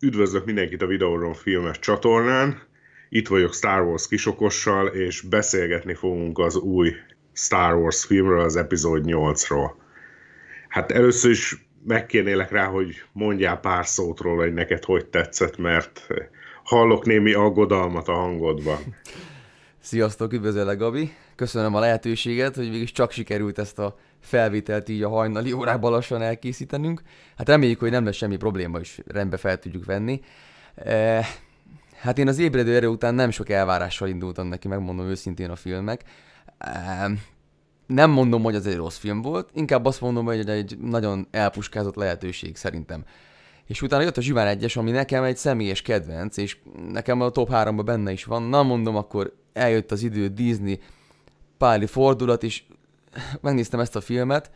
Üdvözlök mindenkit a Videóron filmes csatornán. Itt vagyok Star Wars kisokossal, és beszélgetni fogunk az új Star Wars filmről, az epizód 8-ról. Hát először is megkérnélek rá, hogy mondjál pár szót róla, hogy neked hogy tetszett, mert hallok némi aggodalmat a hangodban. Sziasztok, üdvözöllek Gabi! Köszönöm a lehetőséget, hogy mégis csak sikerült ezt a felvételt így a hajnali órákban lassan elkészítenünk. Hát reméljük, hogy nem lesz semmi probléma, és rendbe fel tudjuk venni. E, hát én az ébredő erő után nem sok elvárással indultam neki, megmondom őszintén a filmek. E, nem mondom, hogy az egy rossz film volt, inkább azt mondom, hogy egy nagyon elpuskázott lehetőség szerintem. És utána jött a Zsiván egyes, ami nekem egy személyes kedvenc, és nekem a top 3-ban benne is van. Na mondom, akkor eljött az idő, Disney, páli fordulat, és megnéztem ezt a filmet.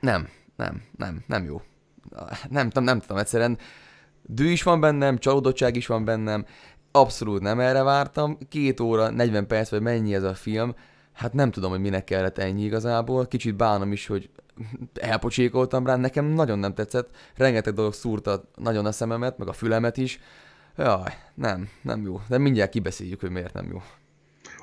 Nem, nem, nem, nem jó. Nem, nem, nem tudom, egyszerűen dű is van bennem, csalódottság is van bennem, abszolút nem erre vártam, két óra, 40 perc, vagy mennyi ez a film, hát nem tudom, hogy minek kellett ennyi igazából, kicsit bánom is, hogy elpocsékoltam rá, nekem nagyon nem tetszett, rengeteg dolog szúrta nagyon a szememet, meg a fülemet is, Jaj, nem, nem jó. De mindjárt kibeszéljük, hogy miért nem jó.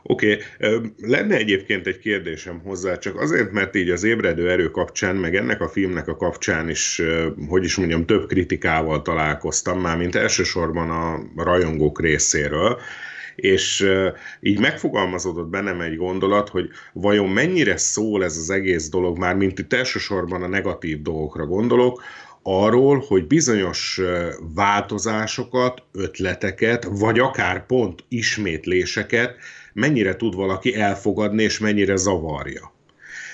Oké, okay. lenne egyébként egy kérdésem hozzá, csak azért, mert így az ébredő erő kapcsán, meg ennek a filmnek a kapcsán is, hogy is mondjam, több kritikával találkoztam már, mint elsősorban a rajongók részéről, és így megfogalmazódott bennem egy gondolat, hogy vajon mennyire szól ez az egész dolog, már mint itt elsősorban a negatív dolgokra gondolok, arról, hogy bizonyos változásokat, ötleteket, vagy akár pont ismétléseket mennyire tud valaki elfogadni, és mennyire zavarja.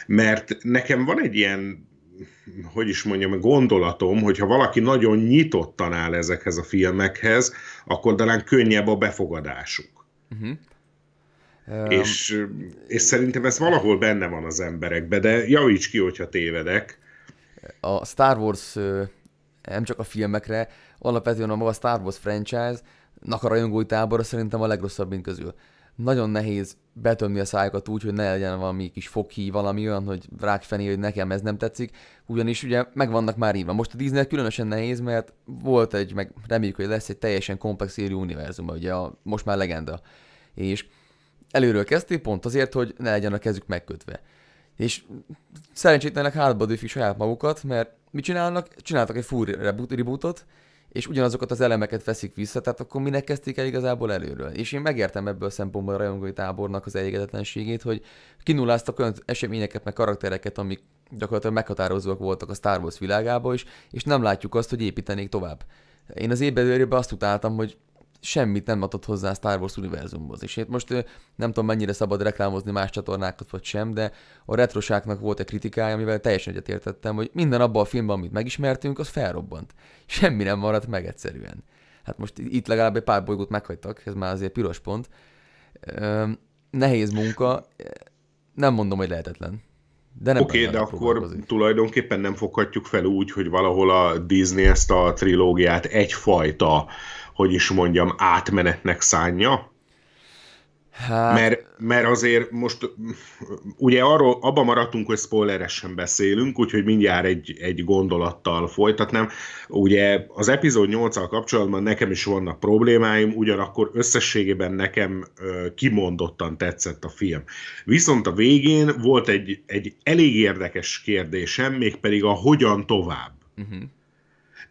Mert nekem van egy ilyen hogy is mondjam, gondolatom, hogy ha valaki nagyon nyitottan áll ezekhez a filmekhez, akkor talán könnyebb a befogadásuk. Uh-huh. Um, és, és szerintem ez valahol benne van az emberekben, de javíts ki, hogyha tévedek a Star Wars, nem csak a filmekre, alapvetően a maga Star Wars franchise-nak a rajongói tábora szerintem a mint közül. Nagyon nehéz betömni a szájukat úgy, hogy ne legyen valami kis foki valami olyan, hogy rákfené, hogy nekem ez nem tetszik, ugyanis ugye megvannak már írva. Most a Disney különösen nehéz, mert volt egy, meg reméljük, hogy lesz egy teljesen komplex érű univerzum, ugye a, most már legenda. És előről kezdték pont azért, hogy ne legyen a kezük megkötve. És szerencsétlenek hátba döfik saját magukat, mert mit csinálnak? Csináltak egy full rebootot, és ugyanazokat az elemeket veszik vissza, tehát akkor minek kezdték el igazából előről. És én megértem ebből a szempontból a rajongói tábornak az elégedetlenségét, hogy kinulláztak olyan eseményeket, meg karaktereket, amik gyakorlatilag meghatározóak voltak a Star Wars világába is, és nem látjuk azt, hogy építenék tovább. Én az éberőrében azt utáltam, hogy semmit nem adott hozzá a Star Wars univerzumhoz. És hát most nem tudom mennyire szabad reklámozni más csatornákat vagy sem, de a retrosáknak volt egy kritikája, amivel teljesen egyetértettem, hogy minden abban a filmben, amit megismertünk, az felrobbant. Semmi nem maradt meg egyszerűen. Hát most itt legalább egy pár bolygót meghagytak, ez már azért piros pont. Nehéz munka, nem mondom, hogy lehetetlen. De nem Oké, okay, de akkor tulajdonképpen nem foghatjuk fel úgy, hogy valahol a Disney ezt a trilógiát egyfajta hogy is mondjam, átmenetnek szánja? Hát... Mert, mert azért most ugye arról abba maradtunk, hogy spoileresen beszélünk, úgyhogy mindjárt egy, egy gondolattal folytatnám. Ugye az epizód 8-al kapcsolatban nekem is vannak problémáim, ugyanakkor összességében nekem ö, kimondottan tetszett a film. Viszont a végén volt egy, egy elég érdekes kérdésem, mégpedig a hogyan tovább. Uh-huh.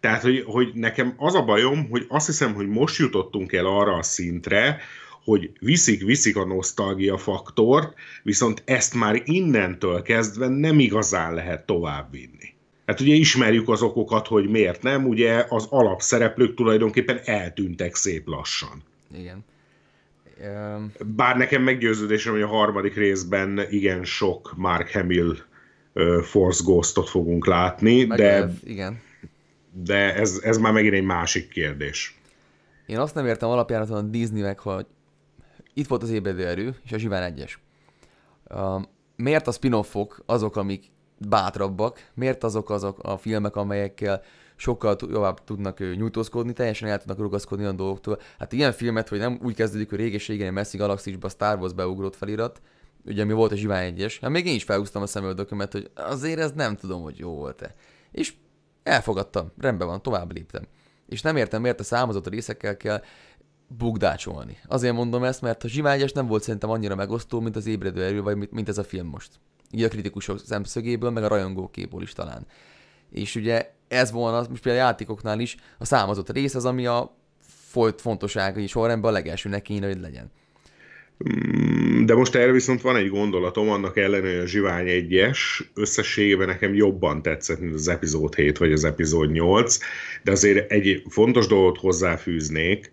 Tehát, hogy, hogy nekem az a bajom, hogy azt hiszem, hogy most jutottunk el arra a szintre, hogy viszik-viszik a nosztalgia faktort, viszont ezt már innentől kezdve nem igazán lehet továbbvinni. Hát ugye ismerjük az okokat, hogy miért nem, ugye az alapszereplők tulajdonképpen eltűntek szép lassan. Igen. Bár nekem meggyőződésem, hogy a harmadik részben igen sok Mark Hamill Force Ghostot fogunk látni, Meg de... Elv, igen de ez, ez már megint egy másik kérdés. Én azt nem értem alapjáraton a Disneynek, hogy itt volt az ébredő erő, és a Zsiván egyes. Uh, miért a spin azok, amik bátrabbak, miért azok azok a filmek, amelyekkel sokkal jobb tudnak nyújtózkodni, teljesen el tudnak rugaszkodni a dolgoktól. Hát ilyen filmet, hogy nem úgy kezdődik, hogy réges régen messzi galaxisba Star Wars beugrott felirat, ugye mi volt a Zsivány 1-es, hát még én is felhúztam a szemöldökömet, hogy azért ez nem tudom, hogy jó volt-e. És Elfogadtam, rendben van, tovább léptem. És nem értem, miért a számozott részekkel kell bugdácsolni. Azért mondom ezt, mert a Zsivágyas nem volt szerintem annyira megosztó, mint az ébredő erő, vagy mint ez a film most. Így a kritikusok szemszögéből, meg a rajongókéból is talán. És ugye ez volna, most például a játékoknál is a számozott rész az, ami a folyt fontossága és sorrendben a legelsőnek kéne, hogy legyen. Mm, de most erre viszont van egy gondolatom, annak ellenére, hogy a Zsivány 1-es összességében nekem jobban tetszett, mint az epizód 7 vagy az epizód 8, de azért egy fontos dolgot hozzáfűznék,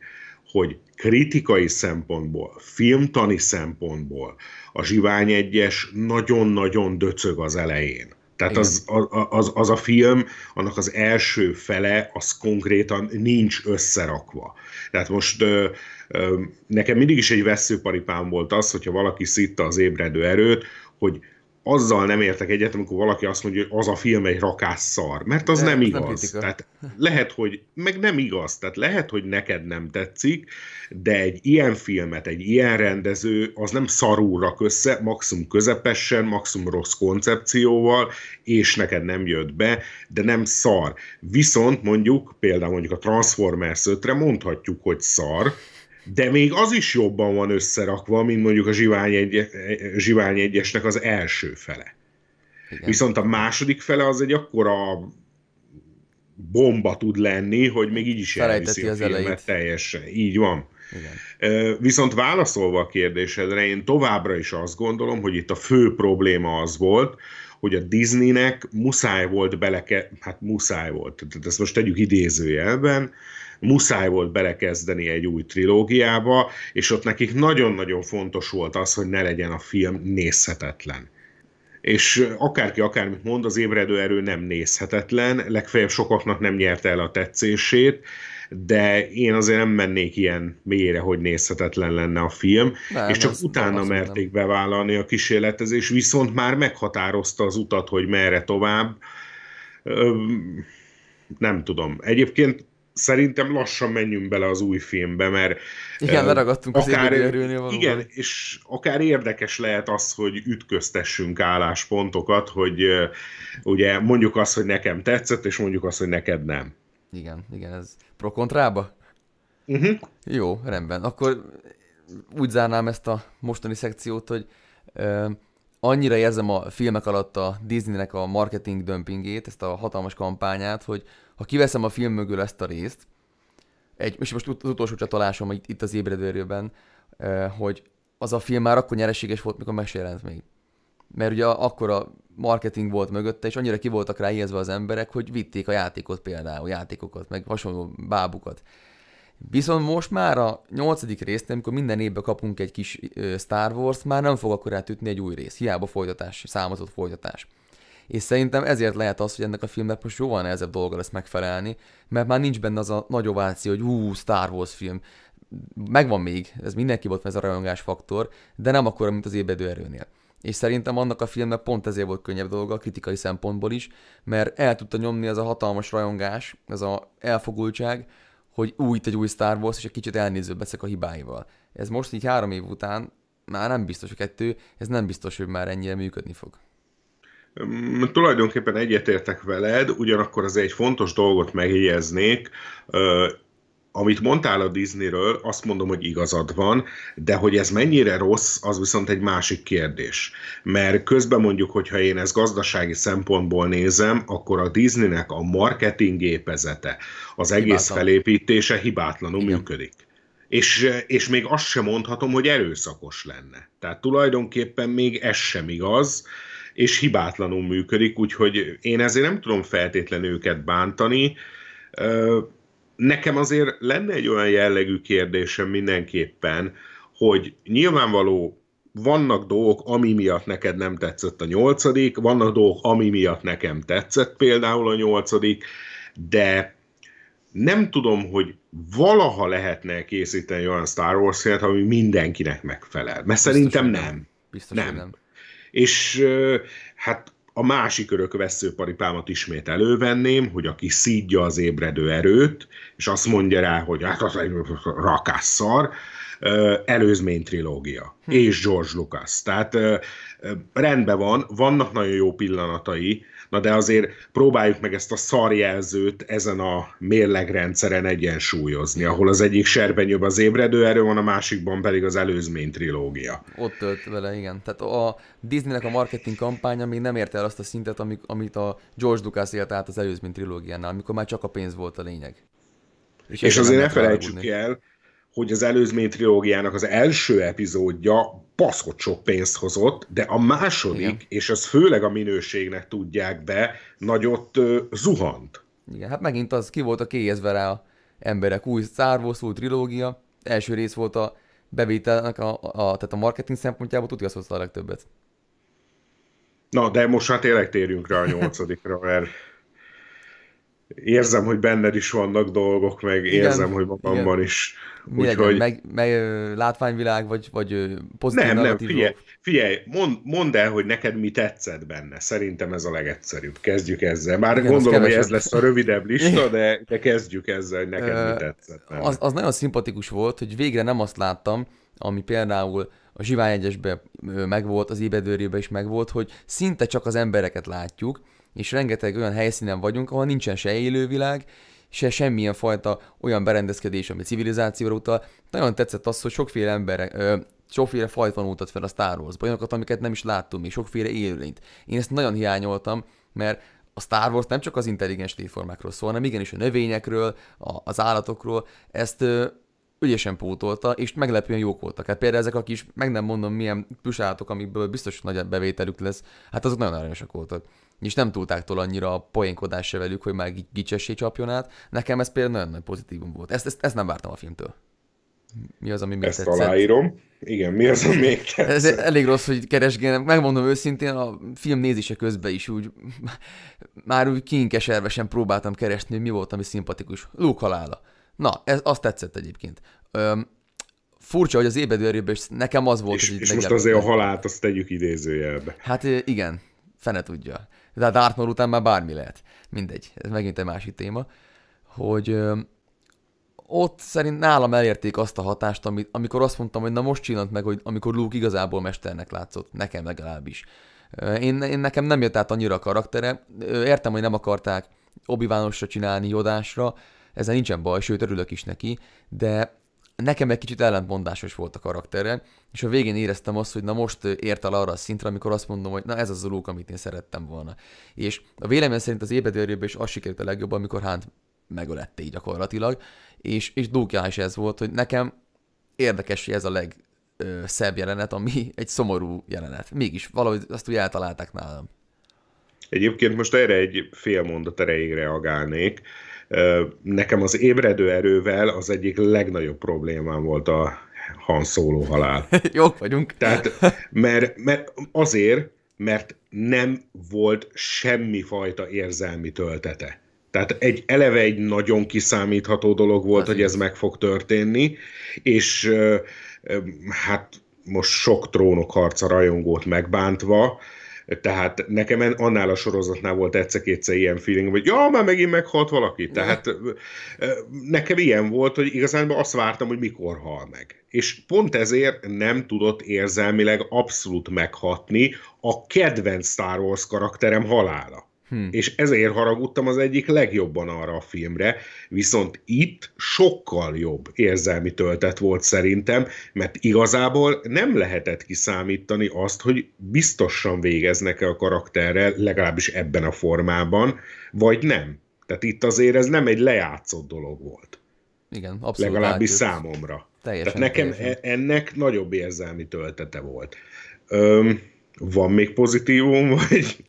hogy kritikai szempontból, filmtani szempontból a Zsivány 1-es nagyon-nagyon döcög az elején tehát az, az, az a film, annak az első fele, az konkrétan nincs összerakva. Tehát most ö, ö, nekem mindig is egy veszőparipám volt az, hogyha valaki szitta az ébredő erőt, hogy azzal nem értek egyet, amikor valaki azt mondja, hogy az a film egy rakásszar, mert az De, nem igaz. Nem tehát lehet, hogy, meg nem igaz, tehát lehet, hogy neked nem tetszik, de egy ilyen filmet, egy ilyen rendező, az nem szarul rak össze, maximum közepesen, maximum rossz koncepcióval, és neked nem jött be, de nem szar. Viszont mondjuk, például mondjuk a Transformers 5-re mondhatjuk, hogy szar, de még az is jobban van összerakva, mint mondjuk a Zsivány, egy, Zsivány egyesnek az első fele. Igen. Viszont a második fele az egy akkora bomba tud lenni, hogy még így is elviszi a filmet az teljesen. Így van. Igen. Viszont válaszolva a kérdésedre, én továbbra is azt gondolom, hogy itt a fő probléma az volt, hogy a Disneynek muszáj volt beleke, hát muszáj volt, tehát ezt most tegyük idézőjelben, muszáj volt belekezdeni egy új trilógiába, és ott nekik nagyon-nagyon fontos volt az, hogy ne legyen a film nézhetetlen és akárki akármit mond, az ébredő erő nem nézhetetlen, legfeljebb sokaknak nem nyerte el a tetszését, de én azért nem mennék ilyen mélyére, hogy nézhetetlen lenne a film, nem, és csak utána merték nem. bevállalni a kísérletezés, viszont már meghatározta az utat, hogy merre tovább. Öm, nem tudom. Egyébként szerintem lassan menjünk bele az új filmbe, mert... Igen, leragadtunk uh, az erőnél valóban. Igen, és akár érdekes lehet az, hogy ütköztessünk álláspontokat, hogy ugye mondjuk azt, hogy nekem tetszett, és mondjuk azt, hogy neked nem. Igen, igen, ez Pro-kontrába? Uh-huh. Mhm. Jó, rendben. Akkor úgy zárnám ezt a mostani szekciót, hogy ö, annyira érzem a filmek alatt a Disneynek a marketing dömpingét, ezt a hatalmas kampányát, hogy ha kiveszem a film mögül ezt a részt, egy, és most az utolsó csatolásom itt, itt az ébredőrőben, hogy az a film már akkor nyereséges volt, mikor megjelent még mert ugye akkor a marketing volt mögötte, és annyira ki voltak rá ijeszve az emberek, hogy vitték a játékot például, játékokat, meg hasonló bábukat. Viszont most már a nyolcadik részt, amikor minden évben kapunk egy kis Star Wars, már nem fog akkor átütni egy új rész, hiába folytatás, számozott folytatás. És szerintem ezért lehet az, hogy ennek a filmnek most jóval nehezebb dolga lesz megfelelni, mert már nincs benne az a nagy ováció, hogy ú, Star Wars film. Megvan még, ez mindenki volt, ez a rajongás faktor, de nem akkor, mint az ébedő erőnél. És szerintem annak a filmnek pont ezért volt könnyebb dolga, kritikai szempontból is, mert el tudta nyomni ez a hatalmas rajongás, ez a elfogultság, hogy új, itt egy új Star Wars, és egy kicsit elnézőbb leszek a hibáival. Ez most így három év után már nem biztos, hogy kettő, ez nem biztos, hogy már ennyire működni fog. Mm, tulajdonképpen egyetértek veled, ugyanakkor az egy fontos dolgot megjegyeznék, amit mondtál a Disneyről, azt mondom, hogy igazad van, de hogy ez mennyire rossz, az viszont egy másik kérdés. Mert közben mondjuk, hogyha én ezt gazdasági szempontból nézem, akkor a Disneynek a marketing gépezete, az egész hibátlan. felépítése hibátlanul Igen. működik. És, és még azt sem mondhatom, hogy erőszakos lenne. Tehát tulajdonképpen még ez sem igaz, és hibátlanul működik, úgyhogy én ezért nem tudom feltétlenül őket bántani nekem azért lenne egy olyan jellegű kérdésem mindenképpen, hogy nyilvánvaló vannak dolgok, ami miatt neked nem tetszett a nyolcadik, vannak dolgok, ami miatt nekem tetszett például a nyolcadik, de nem tudom, hogy valaha lehetne készíteni olyan Star Wars filmet, ami mindenkinek megfelel. Mert Biztos szerintem nem. nem. Biztos nem. nem. És hát a másik örök veszőparipámat ismét elővenném, hogy aki szídja az ébredő erőt, és azt mondja rá, hogy hát az egy rakásszar, előzmény trilógia, hm. és George Lucas. Tehát rendben van, vannak nagyon jó pillanatai, na de azért próbáljuk meg ezt a szarjelzőt ezen a mérlegrendszeren egyensúlyozni, ahol az egyik serpenyőbb az ébredő erő van, a másikban pedig az előzmény trilógia. Ott tölt vele, igen. Tehát a Disneynek a marketing kampánya még nem érte el azt a szintet, amit a George Lucas élt át az előzmény trilógiánál, amikor már csak a pénz volt a lényeg. És, és azért ne felejtsük el, hogy az előzmény trilógiának az első epizódja baszott sok pénzt hozott, de a második, Igen. és ez főleg a minőségnek tudják be, nagyot ö, zuhant. Igen, hát megint az ki a éjezve rá a emberek. Új Star Wars, új trilógia, első rész volt a bevételnek, a, a, tehát a marketing szempontjából tudja azt hozta a legtöbbet. Na, de most hát tényleg térjünk rá a nyolcadikra, mert érzem, hogy benned is vannak dolgok, meg érzem, igen, hogy magamban igen. is. Mi Úgyhogy... hogy... meg, meg, látványvilág, vagy, vagy pozitív Nem, narratív? nem, figyelj, figyelj mond, mondd el, hogy neked mi tetszett benne. Szerintem ez a legegyszerűbb. Kezdjük ezzel. Már Igen, gondolom, hogy ez lesz a rövidebb lista, de, de kezdjük ezzel, hogy neked mi tetszett. Benne. Az, az nagyon szimpatikus volt, hogy végre nem azt láttam, ami például a Zsivány egyesben megvolt, az Ébedőrében is megvolt, hogy szinte csak az embereket látjuk, és rengeteg olyan helyszínen vagyunk, ahol nincsen se élővilág, se semmilyen fajta olyan berendezkedés, ami civilizációra utal. Nagyon tetszett az, hogy sokféle ember, ö, sokféle fajt vonultat fel a Star wars olyanokat, amiket nem is láttunk még, sokféle élőlényt. Én ezt nagyon hiányoltam, mert a Star Wars nem csak az intelligens létformákról szól, hanem igenis a növényekről, a, az állatokról, ezt ö, ügyesen pótolta, és meglepően jók voltak. Hát például ezek a kis, meg nem mondom milyen püsátok, amikből biztos nagy bevételük lesz, hát azok nagyon aranyosak voltak és nem túlták tól annyira a poénkodás se velük, hogy már gicsessé csapjon át. Nekem ez például nagyon nagy pozitívum volt. Ezt, ezt, ezt nem vártam a filmtől. Mi az, ami még Ezt tetszett? aláírom. Igen, mi az, ami még Ez elég rossz, hogy keresgélem. Megmondom őszintén, a film nézése közben is úgy, már úgy kinkeservesen próbáltam keresni, hogy mi volt, ami szimpatikus. Luke halála. Na, ez azt tetszett egyébként. Öm, furcsa, hogy az ébedő erőben nekem az volt, és, hogy... És most azért a halált azt tegyük idézőjelbe. Hát igen, fene tudja de a hát Dartmoor után már bármi lehet. Mindegy, ez megint egy másik téma, hogy ö, ott szerint nálam elérték azt a hatást, amit, amikor azt mondtam, hogy na most csillant meg, hogy amikor Luke igazából mesternek látszott, nekem legalábbis. Én, én nekem nem jött át annyira a karaktere, értem, hogy nem akarták obi csinálni jodásra, ezzel nincsen baj, sőt örülök is neki, de nekem egy kicsit ellentmondásos volt a karakterem, és a végén éreztem azt, hogy na most ért el arra a szintre, amikor azt mondom, hogy na ez az a Luke, amit én szerettem volna. És a véleményem szerint az ébedőrőben is az sikerült a legjobban, amikor hát megölette így gyakorlatilag, és, és Luke is ez volt, hogy nekem érdekes, hogy ez a szebb jelenet, ami egy szomorú jelenet. Mégis valahogy azt úgy eltalálták nálam. Egyébként most erre egy fél mondat erejére reagálnék. Nekem az ébredő erővel az egyik legnagyobb problémám volt a Han Solo halál. Jók vagyunk. Tehát, mert, mert azért, mert nem volt semmi fajta érzelmi töltete. Tehát egy eleve egy nagyon kiszámítható dolog volt, az hogy ez meg fog történni, és hát most sok trónokharca rajongót megbántva, tehát nekem annál a sorozatnál volt egyszer-kétszer ilyen feeling, hogy ja, már megint meghalt valaki. Tehát nekem ilyen volt, hogy igazán azt vártam, hogy mikor hal meg. És pont ezért nem tudott érzelmileg abszolút meghatni a kedvenc Star Wars karakterem halála. Hmm. És ezért haragudtam az egyik legjobban arra a filmre, viszont itt sokkal jobb érzelmi töltet volt szerintem, mert igazából nem lehetett kiszámítani azt, hogy biztosan végeznek-e a karakterrel, legalábbis ebben a formában, vagy nem. Tehát itt azért ez nem egy lejátszott dolog volt. Igen, abszolút. Legalábbis látjuk. számomra. Teljesen, Tehát nekem teljesen. E- ennek nagyobb érzelmi töltete volt. Öm, van még pozitívum, vagy,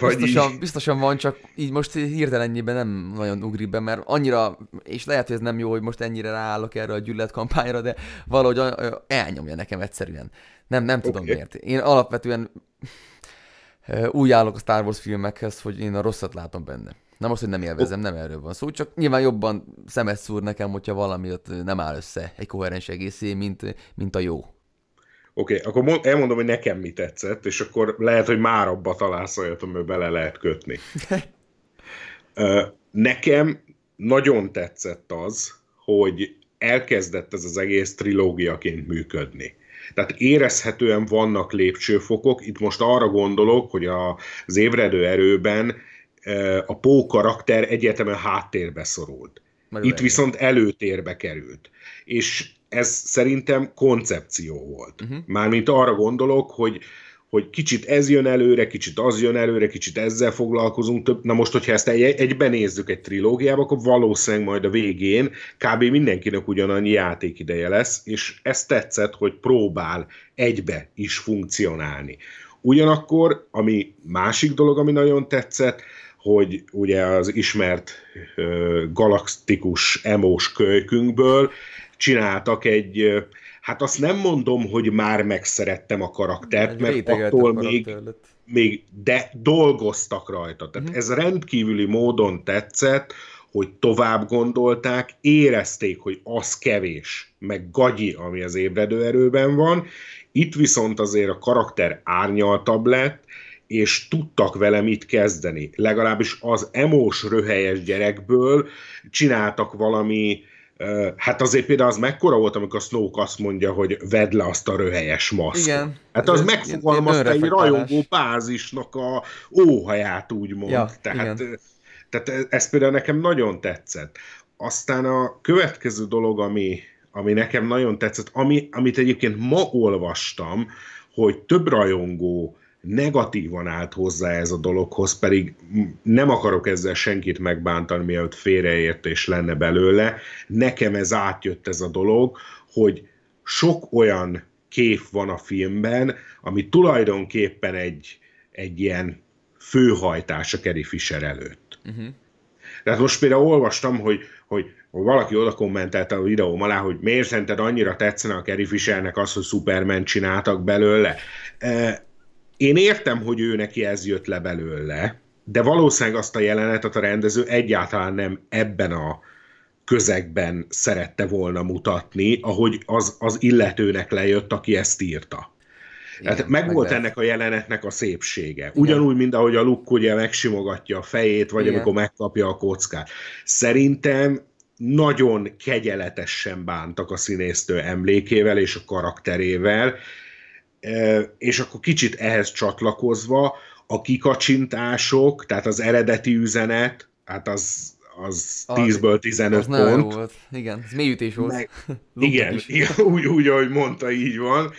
vagy biztosan, így... biztosan van, csak így most hirtelen ennyiben nem nagyon ugrik be, mert annyira, és lehet, hogy ez nem jó, hogy most ennyire ráállok erre a gyűlöletkampányra, de valahogy elnyomja nekem egyszerűen. Nem, nem tudom okay. miért. Én alapvetően úgy állok a Star Wars filmekhez, hogy én a rosszat látom benne. Nem most hogy nem élvezem, nem erről van szó, csak nyilván jobban szemet szúr nekem, hogyha valami ott nem áll össze egy koherens egészé, mint, mint a jó. Oké, okay, akkor elmondom, hogy nekem mi tetszett, és akkor lehet, hogy már abba találsz olyat, amiben bele lehet kötni. nekem nagyon tetszett az, hogy elkezdett ez az egész trilógiaként működni. Tehát érezhetően vannak lépcsőfokok, itt most arra gondolok, hogy az ébredő erőben a Pó karakter egyetemen háttérbe szorult. Meg itt viszont előtérbe került. És ez szerintem koncepció volt. Uh-huh. Mármint arra gondolok, hogy hogy kicsit ez jön előre, kicsit az jön előre, kicsit ezzel foglalkozunk több. Na most, hogyha ezt egy, egyben nézzük egy trilógiába, akkor valószínűleg majd a végén kb. mindenkinek ugyanannyi játékideje lesz, és ez tetszett, hogy próbál egybe is funkcionálni. Ugyanakkor, ami másik dolog, ami nagyon tetszett, hogy ugye az ismert ö, galaktikus emós kölykünkből csináltak egy, hát azt nem mondom, hogy már megszerettem a karaktert, mert attól a karakter még, még, de dolgoztak rajta. Tehát mm-hmm. ez rendkívüli módon tetszett, hogy tovább gondolták, érezték, hogy az kevés, meg gagyi, ami az ébredő erőben van. Itt viszont azért a karakter árnyaltabb lett, és tudtak vele mit kezdeni. Legalábbis az emós röhelyes gyerekből csináltak valami Hát azért például az mekkora volt, amikor Snoke azt mondja, hogy vedd le azt a röhelyes maszkot. Igen. Hát az megfogalmazta egy rajongó bázisnak a óhaját, úgymond. Ja, tehát, tehát ez például nekem nagyon tetszett. Aztán a következő dolog, ami, ami nekem nagyon tetszett, ami, amit egyébként ma olvastam, hogy több rajongó negatívan állt hozzá ez a dologhoz, pedig nem akarok ezzel senkit megbántani, mielőtt félreértés lenne belőle. Nekem ez átjött ez a dolog, hogy sok olyan kép van a filmben, ami tulajdonképpen egy, egy ilyen főhajtás a Kerry Fisher előtt. Uh-huh. Mhm. Tehát most például olvastam, hogy, hogy valaki oda kommentelte a videóm alá, hogy miért szerinted annyira tetszene a Kerry Fishernek az, hogy Superman csináltak belőle. E, én értem, hogy ő neki ez jött le belőle, de valószínűleg azt a jelenetet a rendező egyáltalán nem ebben a közegben szerette volna mutatni, ahogy az, az illetőnek lejött, aki ezt írta. Igen, Tehát meg volt ennek a jelenetnek a szépsége. Ugyanúgy, mint ahogy a Luke ugye megsimogatja a fejét, vagy Igen. amikor megkapja a kockát. Szerintem nagyon kegyeletesen bántak a színésztő emlékével és a karakterével, és akkor kicsit ehhez csatlakozva a kikacsintások, tehát az eredeti üzenet, hát az, az, az 10-ből 15 az pont. volt. Igen, ez mélyütés volt. Meg, igen, úgy, úgy, ahogy mondta, így van.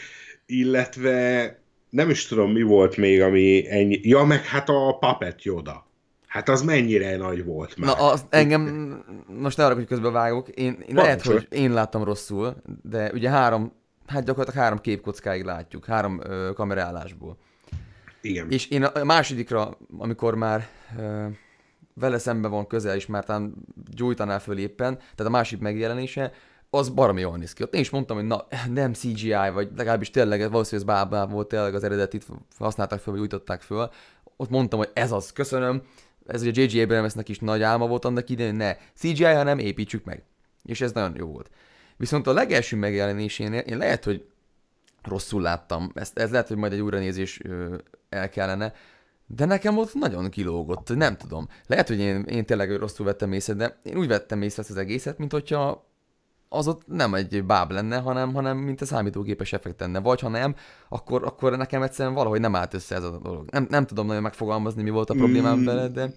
Illetve nem is tudom, mi volt még, ami ennyi... Ja, meg hát a Puppet Yoda. Hát az mennyire nagy volt már. Na, az, engem, most ne arra, hogy közben vágok, én, én lehet, hogy én láttam rosszul, de ugye három hát gyakorlatilag három képkockáig látjuk, három ö, kamerálásból. Igen. És én a másodikra, amikor már ö, vele szembe van közel, és már talán gyújtaná föl éppen, tehát a másik megjelenése, az baromi jól néz ki. Ott én is mondtam, hogy na, nem CGI, vagy legalábbis tényleg, valószínűleg ez bábá volt, tényleg az itt használták föl, vagy újtották föl. Ott mondtam, hogy ez az, köszönöm. Ez ugye J.J. Abramsnek is nagy álma volt annak idején, ne CGI, hanem építsük meg. És ez nagyon jó volt. Viszont a legelső megjelenésénél én lehet, hogy rosszul láttam, ezt, ez lehet, hogy majd egy újranézés ö, el kellene, de nekem ott nagyon kilógott, nem tudom. Lehet, hogy én, én tényleg rosszul vettem észre, de én úgy vettem észre ezt az egészet, mint hogyha az ott nem egy báb lenne, hanem, hanem mint a számítógépes effekt lenne. Vagy ha nem, akkor, akkor nekem egyszerűen valahogy nem állt össze ez a dolog. Nem, nem tudom nagyon megfogalmazni, mi volt a problémám mm. de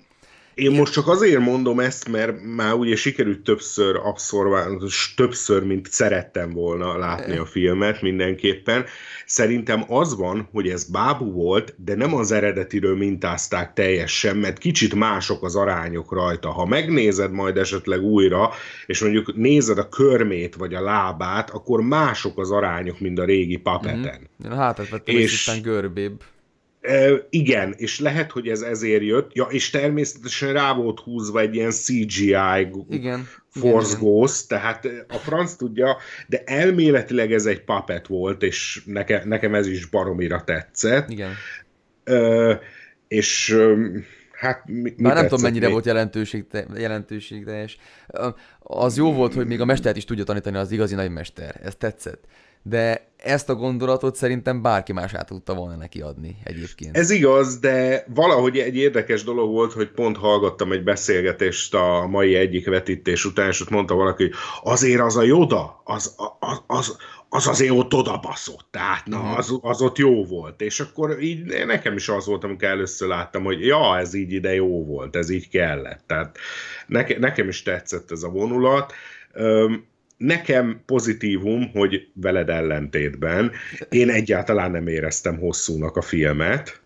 én most csak azért mondom ezt, mert már ugye sikerült többször abszorválni, többször, mint szerettem volna látni a filmet mindenképpen. Szerintem az van, hogy ez bábú volt, de nem az eredetiről mintázták teljesen, mert kicsit mások az arányok rajta. Ha megnézed majd esetleg újra, és mondjuk nézed a körmét vagy a lábát, akkor mások az arányok, mint a régi mhm. papeten. Mm-hmm. Hát, ez vettem és... görbébb igen, és lehet, hogy ez ezért jött, ja, és természetesen rá volt húzva egy ilyen CGI igen, Force igen, Ghost, tehát a franc tudja, de elméletileg ez egy puppet volt, és nekem, nekem ez is baromira tetszett. Igen. Ö, és hát mi, mi Már nem tudom, mennyire még? volt jelentőség, te, jelentőség Az jó volt, hogy még a mestert is tudja tanítani az igazi nagymester. Ez tetszett de ezt a gondolatot szerintem bárki más át tudta volna neki adni egyébként. Ez igaz, de valahogy egy érdekes dolog volt, hogy pont hallgattam egy beszélgetést a mai egyik vetítés után, és ott mondta valaki, hogy azért az a Joda, az, az, az, az azért ott baszott, tehát na, mhm. az, az ott jó volt. És akkor így nekem is az volt, amikor először láttam, hogy ja, ez így ide jó volt, ez így kellett. Tehát neke, nekem is tetszett ez a vonulat nekem pozitívum, hogy veled ellentétben én egyáltalán nem éreztem hosszúnak a filmet,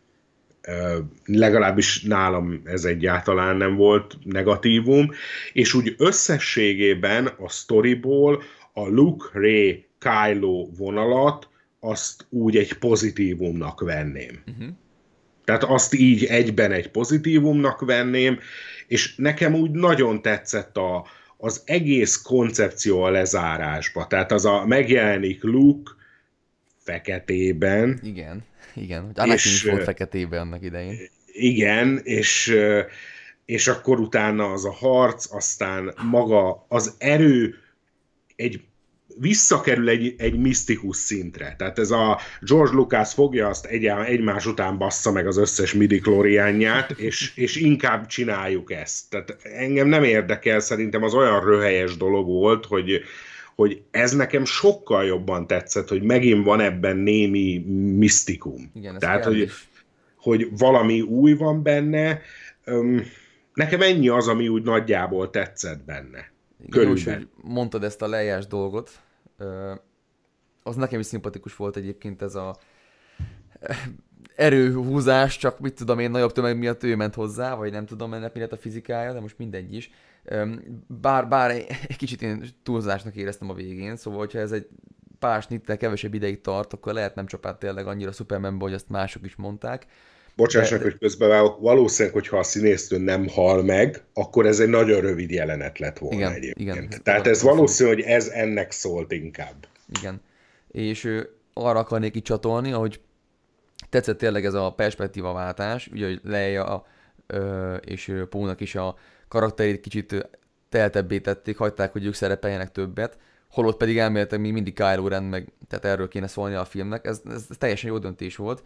legalábbis nálam ez egyáltalán nem volt negatívum, és úgy összességében a storyból a Luke, Ray, Kylo vonalat azt úgy egy pozitívumnak venném. Uh-huh. Tehát azt így egyben egy pozitívumnak venném, és nekem úgy nagyon tetszett a, az egész koncepció a lezárásba. Tehát az a megjelenik Luke feketében. Igen, igen. Anakin és, is volt feketében annak idején. Igen, és, és akkor utána az a harc, aztán maga az erő egy visszakerül egy, egy misztikus szintre. Tehát ez a George Lucas fogja azt egy, egymás után bassza meg az összes midi klóriánját, és, és inkább csináljuk ezt. Tehát engem nem érdekel, szerintem az olyan röhelyes dolog volt, hogy, hogy ez nekem sokkal jobban tetszett, hogy megint van ebben némi misztikum. Igen, Tehát, hogy, hogy valami új van benne. Öm, nekem ennyi az, ami úgy nagyjából tetszett benne. Igen, úgy, hogy mondtad ezt a lejás dolgot, az nekem is szimpatikus volt egyébként ez a eh, erőhúzás, csak mit tudom én, nagyobb tömeg miatt ő ment hozzá, vagy nem tudom ennek mi lett a fizikája, de most mindegy is. Bár, bár egy kicsit én túlzásnak éreztem a végén, szóval hogyha ez egy pár snittel kevesebb ideig tart, akkor lehet nem csapát tényleg annyira Supermanbe, hogy azt mások is mondták. Bocsássak, hogy közbevállok, valószínűleg, hogyha a színésztő nem hal meg, akkor ez egy nagyon rövid jelenet lett volna igen, egyébként. Igen, Tehát ez valószínű, hogy ez ennek szólt inkább. Igen. És ő, arra akarnék itt csatolni, ahogy tetszett tényleg ez a perspektívaváltás, ugye, hogy Leia ö, és Pónak is a karakterét kicsit teltebbé tették, hagyták, hogy ők szerepeljenek többet, holott pedig elméletek mi mindig Kylo Ren, meg, tehát erről kéne szólni a filmnek, ez, ez teljesen jó döntés volt,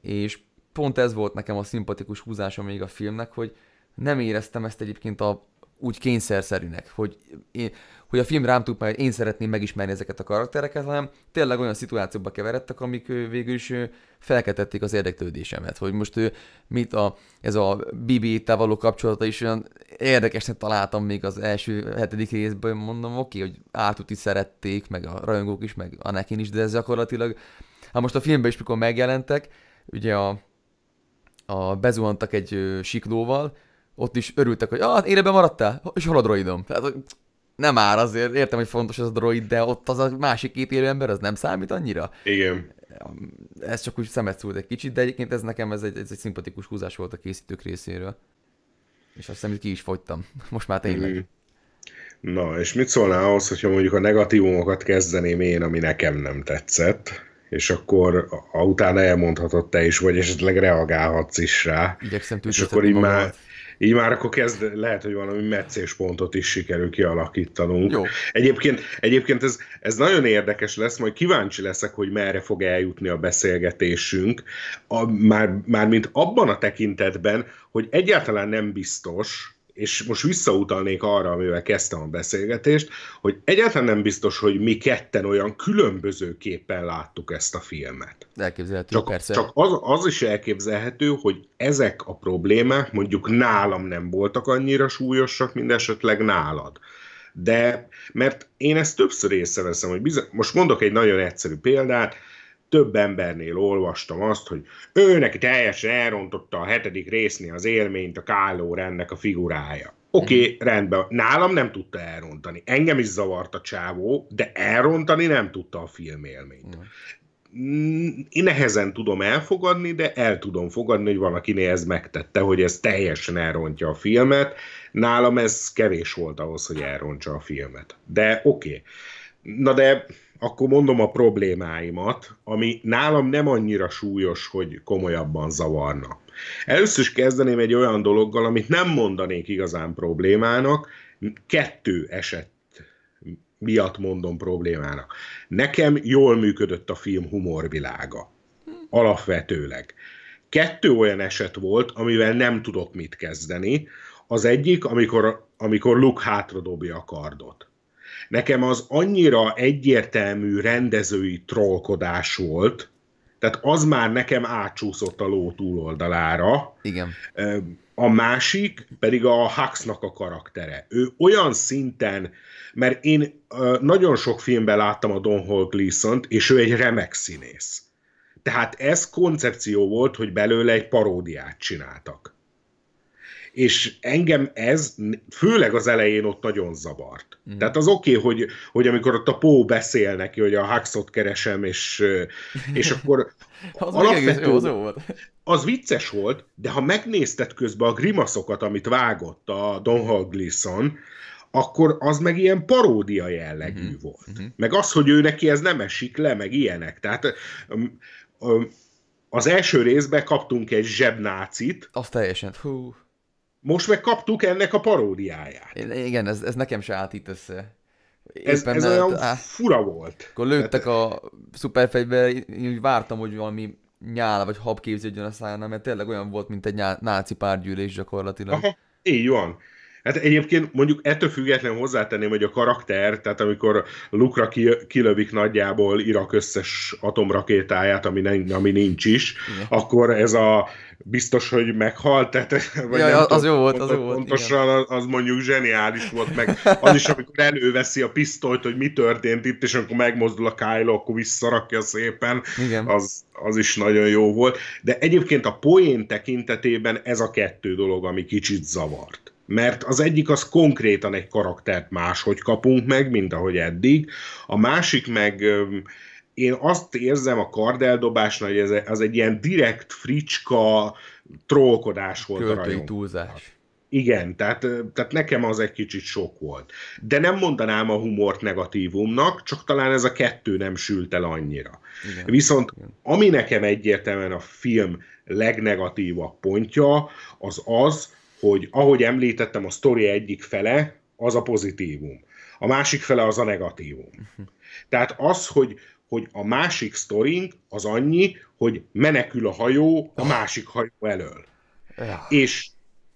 és pont ez volt nekem a szimpatikus húzása még a filmnek, hogy nem éreztem ezt egyébként a, úgy kényszerszerűnek, hogy, én, hogy a film rám tud majd, én szeretném megismerni ezeket a karaktereket, hanem tényleg olyan szituációkba keveredtek, amik végül is felkeltették az érdeklődésemet, hogy most ő, mit a, ez a bibi való kapcsolata is olyan érdekesnek találtam még az első hetedik részből, mondom, oké, hogy átut is szerették, meg a rajongók is, meg nekin is, de ez gyakorlatilag, hát most a filmben is, mikor megjelentek, ugye a a, bezuhantak egy ö, siklóval, ott is örültek, hogy ah, élebe maradtál, és hol a droidom? Tehát, hogy nem ár azért, értem, hogy fontos ez a droid, de ott az a másik két élő ember, az nem számít annyira? Igen. Ez csak úgy szemet szúrt egy kicsit, de egyébként ez nekem ez egy, ez egy szimpatikus húzás volt a készítők részéről. És azt hiszem, hogy ki is fogytam. Most már tényleg. Mm. Na, és mit szólnál ahhoz, hogyha mondjuk a negatívumokat kezdeném én, ami nekem nem tetszett? és akkor a, utána elmondhatod te is, vagy esetleg reagálhatsz is rá. Igyekszem és akkor így már, így már akkor kezd, lehet, hogy valami meccés pontot is sikerül kialakítanunk. Jó. Egyébként, egyébként ez, ez nagyon érdekes lesz, majd kíváncsi leszek, hogy merre fog eljutni a beszélgetésünk, a, már, már mint abban a tekintetben, hogy egyáltalán nem biztos, és most visszautalnék arra, amivel kezdtem a beszélgetést, hogy egyáltalán nem biztos, hogy mi ketten olyan különbözőképpen láttuk ezt a filmet. Elképzelhető, csak, persze. Csak az, az is elképzelhető, hogy ezek a problémák mondjuk nálam nem voltak annyira súlyosak, mint esetleg nálad. De, mert én ezt többször észreveszem, hogy bizony, most mondok egy nagyon egyszerű példát, több embernél olvastam azt, hogy ő neki teljesen elrontotta a hetedik résznél az élményt a Kylo Rennek a figurája. Oké, okay, mhm. rendben, nálam nem tudta elrontani. Engem is zavart a csávó, de elrontani nem tudta a filmélményt. Mhm. Mm, én nehezen tudom elfogadni, de el tudom fogadni, hogy van, akinél ez megtette, hogy ez teljesen elrontja a filmet. Nálam ez kevés volt ahhoz, hogy elrontsa a filmet. De oké. Okay. Na de akkor mondom a problémáimat, ami nálam nem annyira súlyos, hogy komolyabban zavarna. Először is kezdeném egy olyan dologgal, amit nem mondanék igazán problémának, kettő eset miatt mondom problémának. Nekem jól működött a film humorvilága. Alapvetőleg. Kettő olyan eset volt, amivel nem tudok mit kezdeni. Az egyik, amikor, amikor Luke hátradobja a kardot. Nekem az annyira egyértelmű rendezői trollkodás volt, tehát az már nekem átsúszott a ló túloldalára. Igen. A másik pedig a Huxnak a karaktere. Ő olyan szinten, mert én nagyon sok filmben láttam a Don Hall gleason és ő egy remek színész. Tehát ez koncepció volt, hogy belőle egy paródiát csináltak és engem ez főleg az elején ott nagyon zavart. Mm. Tehát az oké, okay, hogy, hogy amikor ott a Pó beszél neki, hogy a Huxot keresem, és, és akkor az alapvetően az, volt. az vicces volt, de ha megnézted közben a grimaszokat, amit vágott a Don Gleason, akkor az meg ilyen paródia jellegű mm-hmm. volt. Mm-hmm. Meg az, hogy ő neki ez nem esik le, meg ilyenek. Tehát um, um, az első részben kaptunk egy zsebnácit. Az teljesen, hú. Most meg kaptuk ennek a paródiáját. Igen, ez, ez nekem se állt itt össze. Éppen ez, ez mellett, olyan áh, fura volt. Akkor lőttek hát, a szuperfejbe, én úgy vártam, hogy valami nyála vagy hab képződjön a száján, mert tényleg olyan volt, mint egy náci párgyűlés gyakorlatilag. Aha, így van. Hát egyébként mondjuk ettől független hozzátenném, hogy a karakter, tehát amikor Lukra kilövik nagyjából Irak összes atomrakétáját, ami, nem, ami nincs is, Igen. akkor ez a biztos, hogy meghalt, tehát vagy ja, nem az tudom, jó volt, az jó volt. Pontosan az mondjuk zseniális volt, meg az is, amikor előveszi a pisztolyt, hogy mi történt itt, és amikor megmozdul a Kylo, akkor visszarakja szépen, igen. Az, az is nagyon jó volt. De egyébként a poén tekintetében ez a kettő dolog, ami kicsit zavart mert az egyik az konkrétan egy karaktert máshogy kapunk meg, mint ahogy eddig, a másik meg én azt érzem a kardeldobásnál, hogy ez, e, az egy ilyen direkt fricska trollkodás volt a túlzás. Igen, tehát, tehát nekem az egy kicsit sok volt. De nem mondanám a humort negatívumnak, csak talán ez a kettő nem sült el annyira. Igen, Viszont ami nekem egyértelműen a film legnegatívabb pontja, az az, hogy ahogy említettem, a sztori egyik fele az a pozitívum, a másik fele az a negatívum. Tehát az, hogy, hogy a másik sztorink az annyi, hogy menekül a hajó a másik hajó elől. Ja. És,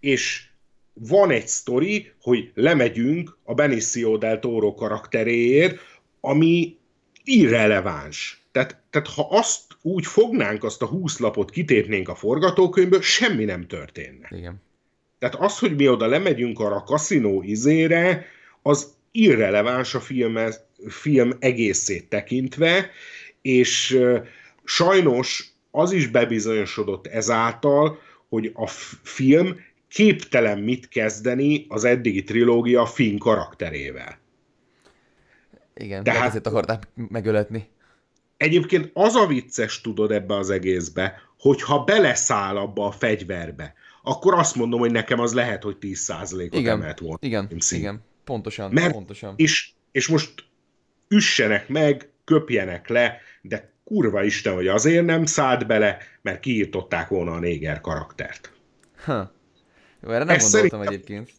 és van egy sztori, hogy lemegyünk a Benicio del Toro karakteréért, ami irreleváns. Tehát, tehát ha azt úgy fognánk, azt a 20 lapot kitépnénk a forgatókönyvből, semmi nem történne. Igen. Tehát az, hogy mi oda lemegyünk arra a kaszinó izére, az irreleváns a film, film egészét tekintve, és sajnos az is bebizonyosodott ezáltal, hogy a film képtelen mit kezdeni az eddigi trilógia Finn karakterével. Igen, hát ezért akarták megöletni. Egyébként az a vicces, tudod ebbe az egészbe, hogyha beleszáll abba a fegyverbe, akkor azt mondom, hogy nekem az lehet, hogy 10%-ot igen, emelt volna. Igen, igen, pontosan. Mert, pontosan. És, és most üssenek meg, köpjenek le, de kurva Isten, hogy azért nem szállt bele, mert kiirtották volna a néger karaktert. Ha. Jó, erre nem Ez gondoltam egyébként.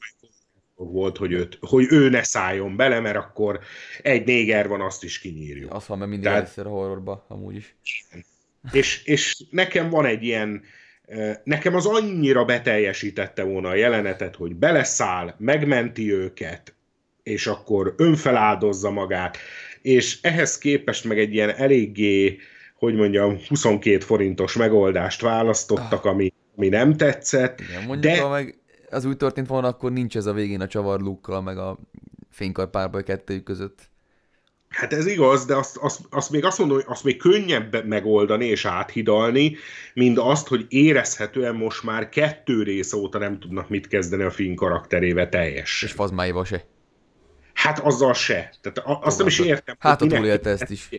Volt, hogy, őt, hogy ő ne szálljon bele, mert akkor egy néger van, azt is kinyírjuk. Azt van, mert mindig Tehát... először horrorba, amúgy is. És, és nekem van egy ilyen, Nekem az annyira beteljesítette volna a jelenetet, hogy beleszáll, megmenti őket, és akkor önfeláldozza magát, és ehhez képest meg egy ilyen eléggé, hogy mondjam, 22 forintos megoldást választottak, ah. ami, ami nem tetszett. Igen, mondjuk, de... ha meg az úgy történt volna, akkor nincs ez a végén a csavarlókkal, meg a fénykar párbaj kettőjük között. Hát ez igaz, de azt, azt, azt még azt mondom, hogy azt még könnyebb megoldani és áthidalni, mint azt, hogy érezhetően most már kettő rész óta nem tudnak mit kezdeni a Finn karakterével teljes. És fazmáival se. Hát azzal se. Tehát azt nem is értem. Hát a túlélte ezt is.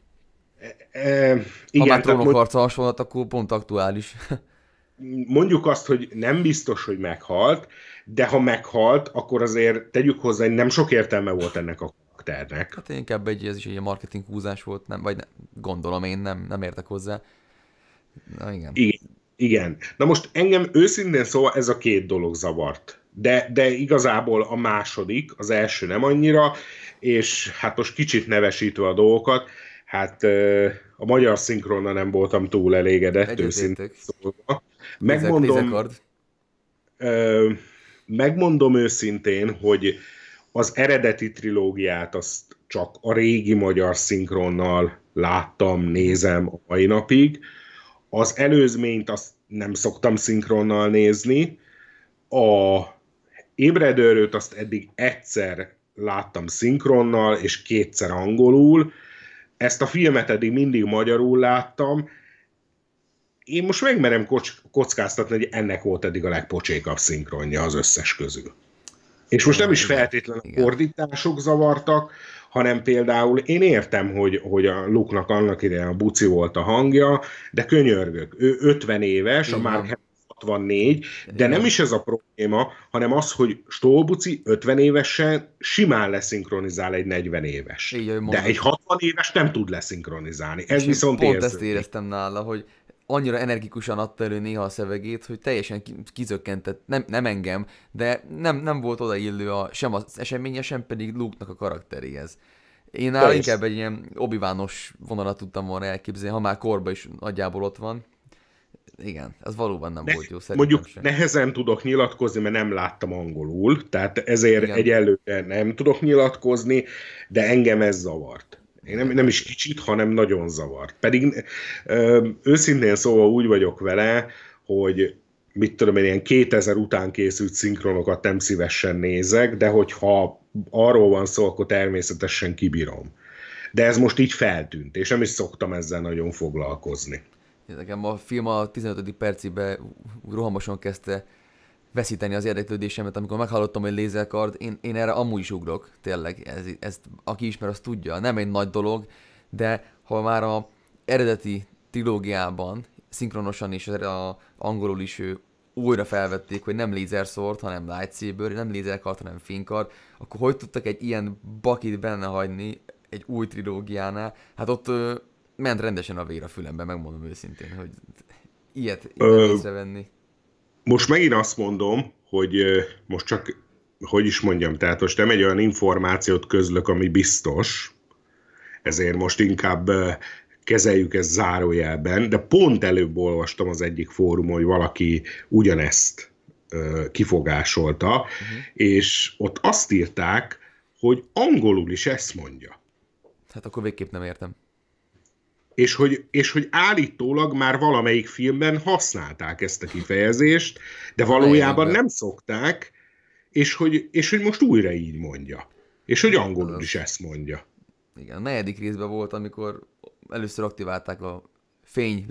E, e, e, igen, ha már trónokharca hasonlat, akkor pont aktuális. Mondjuk azt, hogy nem biztos, hogy meghalt, de ha meghalt, akkor azért tegyük hozzá, hogy nem sok értelme volt ennek a karakternek. Hát inkább egy, ez is egy marketing húzás volt, nem, vagy ne, gondolom én nem, nem értek hozzá. Na igen. igen. Igen. Na most engem őszintén szóval ez a két dolog zavart. De, de igazából a második, az első nem annyira, és hát most kicsit nevesítve a dolgokat, hát a magyar szinkronna nem voltam túl elégedett Egyet őszintén szóval. Megmondom, Nézek, megmondom őszintén, hogy az eredeti trilógiát azt csak a régi magyar szinkronnal láttam, nézem a mai napig. Az előzményt azt nem szoktam szinkronnal nézni. A ébredőrőt azt eddig egyszer láttam szinkronnal, és kétszer angolul. Ezt a filmet eddig mindig magyarul láttam. Én most megmerem kockáztatni, hogy ennek volt eddig a legpocsékabb szinkronja az összes közül. És most nem is feltétlenül Igen. fordítások zavartak, hanem például én értem, hogy, hogy a Luknak annak idején a buci volt a hangja, de könyörgök, ő 50 éves, Igen. a már 64, de Igen. nem is ez a probléma, hanem az, hogy Stolbuci 50 évesen simán leszinkronizál egy 40 éves. Igen, de egy 60 éves nem tud leszinkronizálni. Ez És viszont Pont érződik. ezt éreztem nála, hogy annyira energikusan adta elő néha a szövegét, hogy teljesen kizökkentett, nem, nem engem, de nem, nem volt odaillő a, sem az eseménye, sem pedig luke a karakteréhez. Én nála inkább egy ilyen obivános vonalat tudtam volna elképzelni, ha már korba is nagyjából ott van. Igen, ez valóban nem ne, volt jó szerintem Mondjuk sem. nehezen tudok nyilatkozni, mert nem láttam angolul, tehát ezért Igen. egyelőre nem tudok nyilatkozni, de engem ez zavart. Én nem, nem is kicsit, hanem nagyon zavart. Pedig ö, őszintén szóval úgy vagyok vele, hogy mit tudom én, ilyen 2000 után készült szinkronokat nem szívesen nézek, de hogyha arról van szó, akkor természetesen kibírom. De ez most így feltűnt, és nem is szoktam ezzel nagyon foglalkozni. Nekem a film a 15. percében rohamosan kezdte veszíteni az érdeklődésemet, amikor meghallottam, hogy lézerkard, én, én erre amúgy is ugrok, tényleg, ez, ezt aki ismer, azt tudja, nem egy nagy dolog, de ha már a eredeti trilógiában, szinkronosan és a angolul is ő újra felvették, hogy nem lézerszort, hanem lightsaber, nem lézerkart, hanem fénykart, akkor hogy tudtak egy ilyen bakit benne hagyni egy új trilógiánál? Hát ott ö, ment rendesen a vér a fülembe, megmondom őszintén, hogy ilyet, ilyet Ö... észrevenni most megint azt mondom, hogy most csak, hogy is mondjam, tehát most nem egy olyan információt közlök, ami biztos, ezért most inkább kezeljük ezt zárójelben, de pont előbb olvastam az egyik fórumon, hogy valaki ugyanezt kifogásolta, uh-huh. és ott azt írták, hogy angolul is ezt mondja. Hát akkor végképp nem értem és hogy, és hogy állítólag már valamelyik filmben használták ezt a kifejezést, de valójában nem szokták, és hogy, és hogy most újra így mondja. És hogy angolul is ezt mondja. Igen, a negyedik részben volt, amikor először aktiválták a fény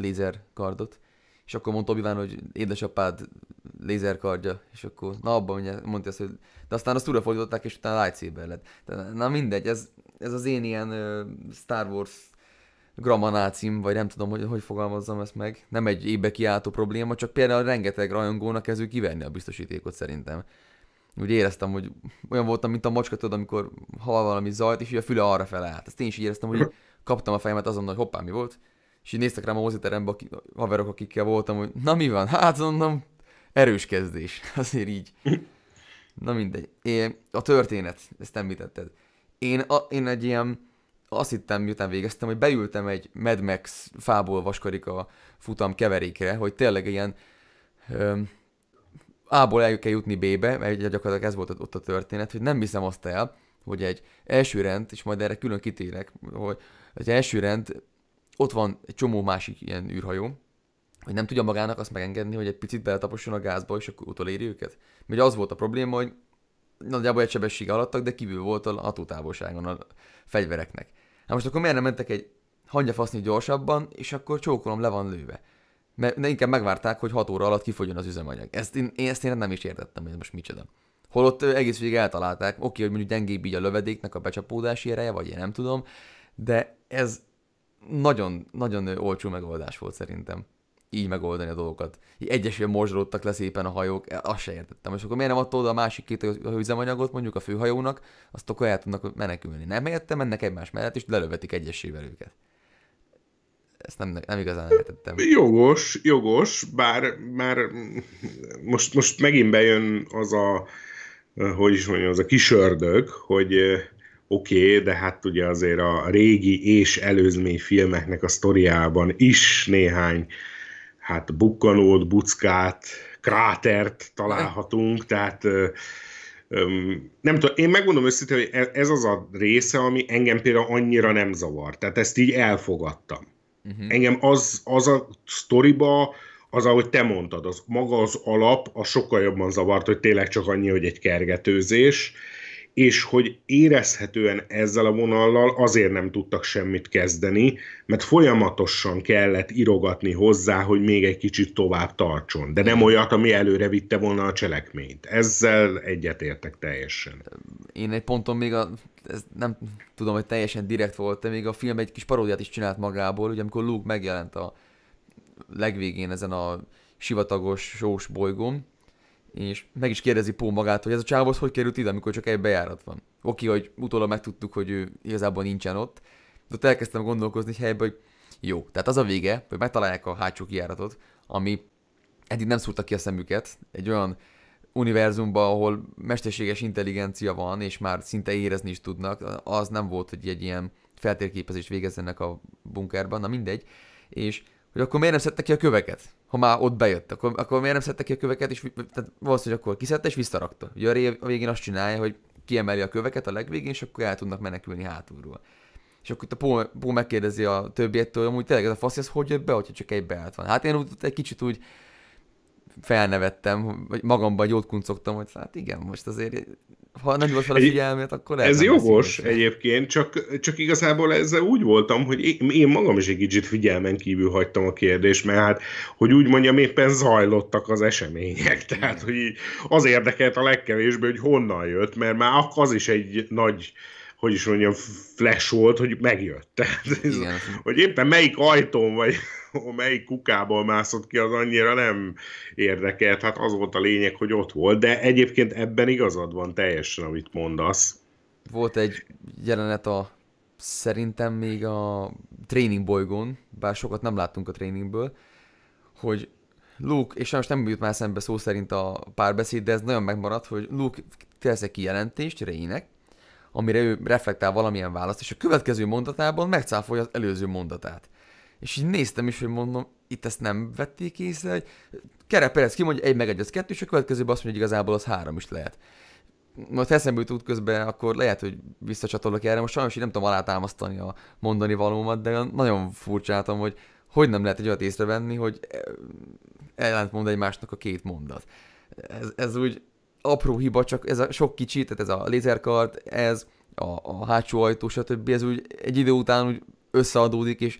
kardot, és akkor mondta obi hogy édesapád lézerkardja, és akkor na abban mondja, mondta ezt, hogy de aztán azt újrafordították, és utána lightsaber lett. De, na mindegy, ez, ez az én ilyen uh, Star Wars gramanácim, vagy nem tudom, hogy, hogy fogalmazzam ezt meg. Nem egy ébe kiáltó probléma, csak például rengeteg rajongónak ezük kivenni a biztosítékot szerintem. Úgy éreztem, hogy olyan voltam, mint a macska, tudod, amikor hal valami zajt, és így a füle arra fele állt. Ezt én is így éreztem, hogy kaptam a fejemet azonnal, hogy hoppá, mi volt. És így néztek rám a moziterembe a haverok, akikkel voltam, hogy na mi van, hát mondom, erős kezdés. Azért így. Na mindegy. Én, a történet, ezt említetted. Én, a, én egy ilyen azt hittem, miután végeztem, hogy beültem egy Mad Max fából vaskarika futam keverékre, hogy tényleg ilyen öm, A-ból el kell jutni B-be, mert ugye gyakorlatilag ez volt ott a történet, hogy nem hiszem azt el, hogy egy első rend, és majd erre külön kitérek, hogy egy első rend, ott van egy csomó másik ilyen űrhajó, hogy nem tudja magának azt megengedni, hogy egy picit beletaposson a gázba, és akkor utoléri őket. Mert az volt a probléma, hogy nagyjából egy sebesség alattak, de kívül volt a hatótávolságon a fegyvereknek. Na most akkor miért nem mentek egy hangyafaszni gyorsabban, és akkor csókolom le van lőve. Mert de inkább megvárták, hogy 6 óra alatt kifogyjon az üzemanyag. Ezt én, én ezt én nem is értettem, hogy ez most micsoda. Holott egész végig eltalálták, oké, hogy mondjuk gyengébb így a lövedéknek a becsapódási ereje, vagy én nem tudom, de ez nagyon, nagyon olcsó megoldás volt szerintem így megoldani a dolgokat. Egyesül morzsolódtak le szépen a hajók, e, azt se értettem. És akkor miért nem adta oda a másik két üzemanyagot mondjuk a főhajónak, azt akkor el tudnak menekülni. Nem értem, mennek egymás mellett, és lelövetik egyesével őket. Ezt nem, nem igazán értettem. Jogos, jogos, bár már most, most megint bejön az a, hogy is mondjam, az a kis ördög, hogy oké, okay, de hát ugye azért a régi és előzmény filmeknek a sztoriában is néhány uh, hát bukkanót, buckát, krátert találhatunk, tehát nem tudom, én megmondom őszintén, hogy e-, ez az a része, ami engem például annyira nem zavar. Tehát ezt így elfogadtam. Uh-huh. Engem az, az a sztoriba, az, ahogy te mondtad, az maga az alap, a sokkal jobban zavart, hogy tényleg csak annyi, hogy egy kergetőzés, uh, és hogy érezhetően ezzel a vonallal azért nem tudtak semmit kezdeni, mert folyamatosan kellett irogatni hozzá, hogy még egy kicsit tovább tartson, de nem olyat, ami előre vitte volna a cselekményt. Ezzel egyetértek teljesen. Én egy ponton még a, ez nem tudom, hogy teljesen direkt volt, de még a film egy kis paródiát is csinált magából, ugye amikor Luke megjelent a legvégén ezen a sivatagos sós bolygón, és meg is kérdezi Pó magát, hogy ez a csávó hogy került ide, amikor csak egy bejárat van. Oké, hogy utólag megtudtuk, hogy ő igazából nincsen ott, de ott elkezdtem gondolkozni egy helyben, hogy jó, tehát az a vége, hogy megtalálják a hátsó kijáratot, ami eddig nem szúrta ki a szemüket, egy olyan univerzumba, ahol mesterséges intelligencia van, és már szinte érezni is tudnak, az nem volt, hogy egy ilyen feltérképezést végezzenek a bunkerban, na mindegy, és hogy akkor miért nem szedtek ki a köveket? ha már ott bejött, akkor, akkor miért nem szedte ki a köveket, és tehát valószínűleg akkor kiszedte és visszarakta. Ugye a végén azt csinálja, hogy kiemeli a köveket a legvégén, és akkor el tudnak menekülni hátulról. És akkor itt a Pó, megkérdezi a hogy amúgy tényleg ez a fasz, ez hogy jött be, hogyha csak egy beállt van. Hát én úgy, egy kicsit úgy felnevettem, vagy magamban jót kuncogtam, hogy hát igen, most azért ha nem volt fel a figyelmét, akkor Ez jogos egyébként, csak, csak igazából ezzel úgy voltam, hogy én, én magam is egy kicsit figyelmen kívül hagytam a kérdést, mert hát, hogy úgy mondjam, éppen zajlottak az események, tehát hogy az érdekelt a legkevésbé, hogy honnan jött, mert már az is egy nagy hogy is mondjam, flash volt, hogy megjött. Tehát, ez, hogy éppen melyik ajtón vagy melyik kukából mászott ki, az annyira nem érdekelt. Hát az volt a lényeg, hogy ott volt, de egyébként ebben igazad van teljesen, amit mondasz. Volt egy jelenet a szerintem még a training bolygón, bár sokat nem láttunk a tréningből, hogy Luke, és most nem jut már szembe szó szerint a párbeszéd, de ez nagyon megmaradt, hogy Luke tesz egy kijelentést Rének, amire ő reflektál valamilyen választ, és a következő mondatában megcáfolja az előző mondatát. És így néztem is, hogy mondom, itt ezt nem vették észre, hogy Kere Perez kimondja, egy meg egy, az kettő, és a következőben azt mondja, hogy igazából az három is lehet. Most eszembe jut közben, akkor lehet, hogy visszacsatolok erre, most sajnos így nem tudom alátámasztani a mondani valómat, de nagyon furcsátom, hogy hogy nem lehet egy olyat észrevenni, hogy ellentmond egymásnak a két mondat. Ez, ez úgy apró hiba, csak ez a sok kicsi, tehát ez a lézerkart, ez a, a hátsó ajtó, stb. Ez úgy egy idő után úgy összeadódik, és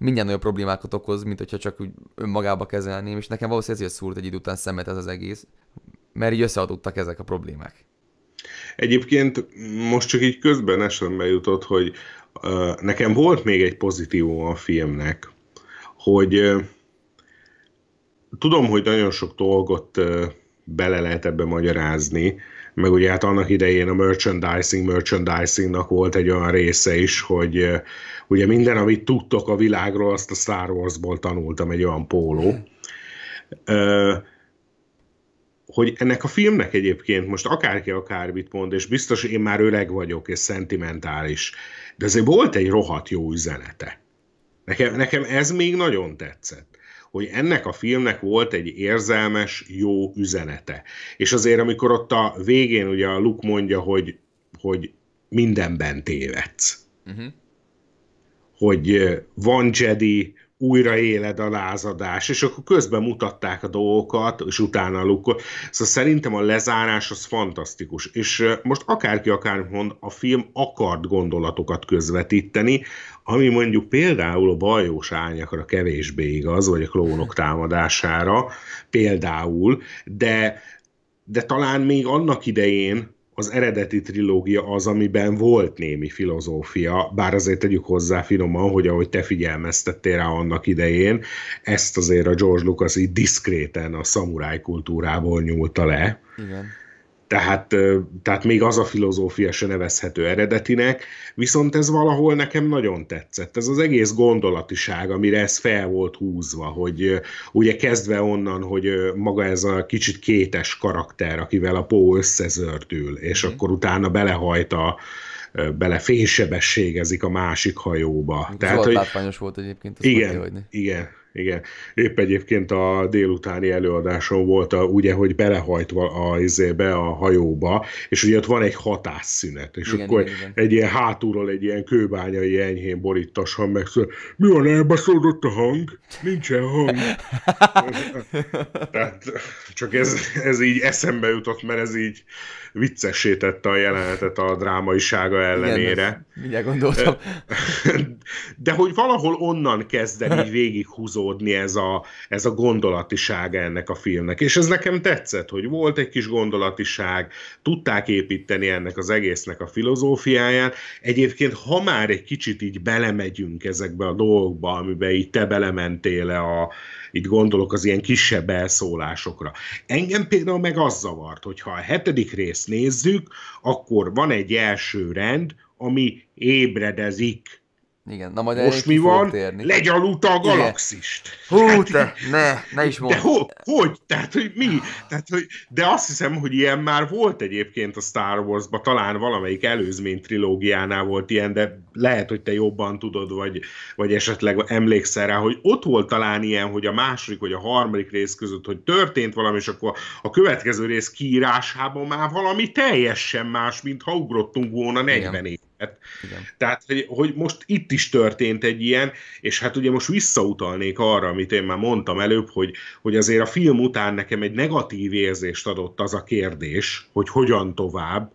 minden olyan problémákat okoz, mint hogyha csak úgy önmagába kezelném, és nekem valószínűleg ezért szúrt egy idő után szemet ez az egész, mert így összeadódtak ezek a problémák. Egyébként most csak így közben eszembe jutott, hogy uh, nekem volt még egy pozitívum a filmnek, hogy uh, tudom, hogy nagyon sok dolgot uh, bele lehet ebbe magyarázni, meg ugye hát annak idején a merchandising merchandisingnak volt egy olyan része is, hogy eh, ugye minden, amit tudtok a világról, azt a Star Wars-ból tanultam egy olyan póló. Eh, hogy ennek a filmnek egyébként most akárki akármit mond, és biztos én már öreg vagyok, és szentimentális, de azért volt egy rohadt jó üzenete. Nekem, nekem ez még nagyon tetszett hogy ennek a filmnek volt egy érzelmes, jó üzenete. És azért, amikor ott a végén ugye a Luke mondja, hogy, hogy mindenben tévedsz, uh-huh. hogy van Jedi, újra éled a lázadás, és akkor közben mutatták a dolgokat, és utána lukkol. Szóval szerintem a lezárás az fantasztikus, és most akárki akár mond, a film akart gondolatokat közvetíteni, ami mondjuk például a bajós árnyakra kevésbé igaz, vagy a klónok támadására például, de, de talán még annak idején, az eredeti trilógia az, amiben volt némi filozófia, bár azért tegyük hozzá finoman, hogy ahogy te figyelmeztettél rá annak idején, ezt azért a George Lucas így diszkréten a szamuráj kultúrából nyúlta le. Igen tehát, tehát még az a filozófia se nevezhető eredetinek, viszont ez valahol nekem nagyon tetszett. Ez az egész gondolatiság, amire ez fel volt húzva, hogy ugye kezdve onnan, hogy maga ez a kicsit kétes karakter, akivel a Pó összezördül, és mhm. akkor utána belehajt a, bele fénysebességezik a másik hajóba. Ez Tehát, volt hogy... látványos volt egyébként. igen, igen. Igen. Épp egyébként a délutáni előadáson volt, a, ugye, hogy belehajtva a, izébe, a hajóba, és ugye ott van egy hatásszünet, és igen, akkor igen, igen. egy ilyen hátulról egy ilyen kőbányai enyhén hang meg, szóval, mi van, elbaszódott a hang? Nincsen hang. Tehát csak ez, ez így eszembe jutott, mert ez így viccessé tette a jelenetet a drámaisága ellenére. Igen, mindjárt gondoltam. De hogy valahol onnan kezdeni így végighúzódni ez a, ez a gondolatisága ennek a filmnek. És ez nekem tetszett, hogy volt egy kis gondolatiság, tudták építeni ennek az egésznek a filozófiáját. Egyébként, ha már egy kicsit így belemegyünk ezekbe a dolgokba, amiben így te belementél a, így gondolok az ilyen kisebb elszólásokra. Engem például meg az zavart, hogy ha a hetedik részt nézzük, akkor van egy első rend, ami ébredezik igen, na majd Most mi van? Térni. Legyalulta a galaxist. Igen. Hú, hát, te, ne, ne is mondd. De ho, hogy? Tehát, hogy mi? Tehát, hogy, de azt hiszem, hogy ilyen már volt egyébként a Star Wars-ba, talán valamelyik előzmény trilógiánál volt ilyen, de lehet, hogy te jobban tudod, vagy, vagy esetleg emlékszel rá, hogy ott volt talán ilyen, hogy a második vagy a harmadik rész között, hogy történt valami, és akkor a következő rész kiírásában már valami teljesen más, mint ha ugrottunk volna 40 év Hát, Igen. Tehát, hogy, hogy most itt is történt egy ilyen, és hát ugye most visszautalnék arra, amit én már mondtam előbb, hogy, hogy azért a film után nekem egy negatív érzést adott az a kérdés, hogy hogyan tovább,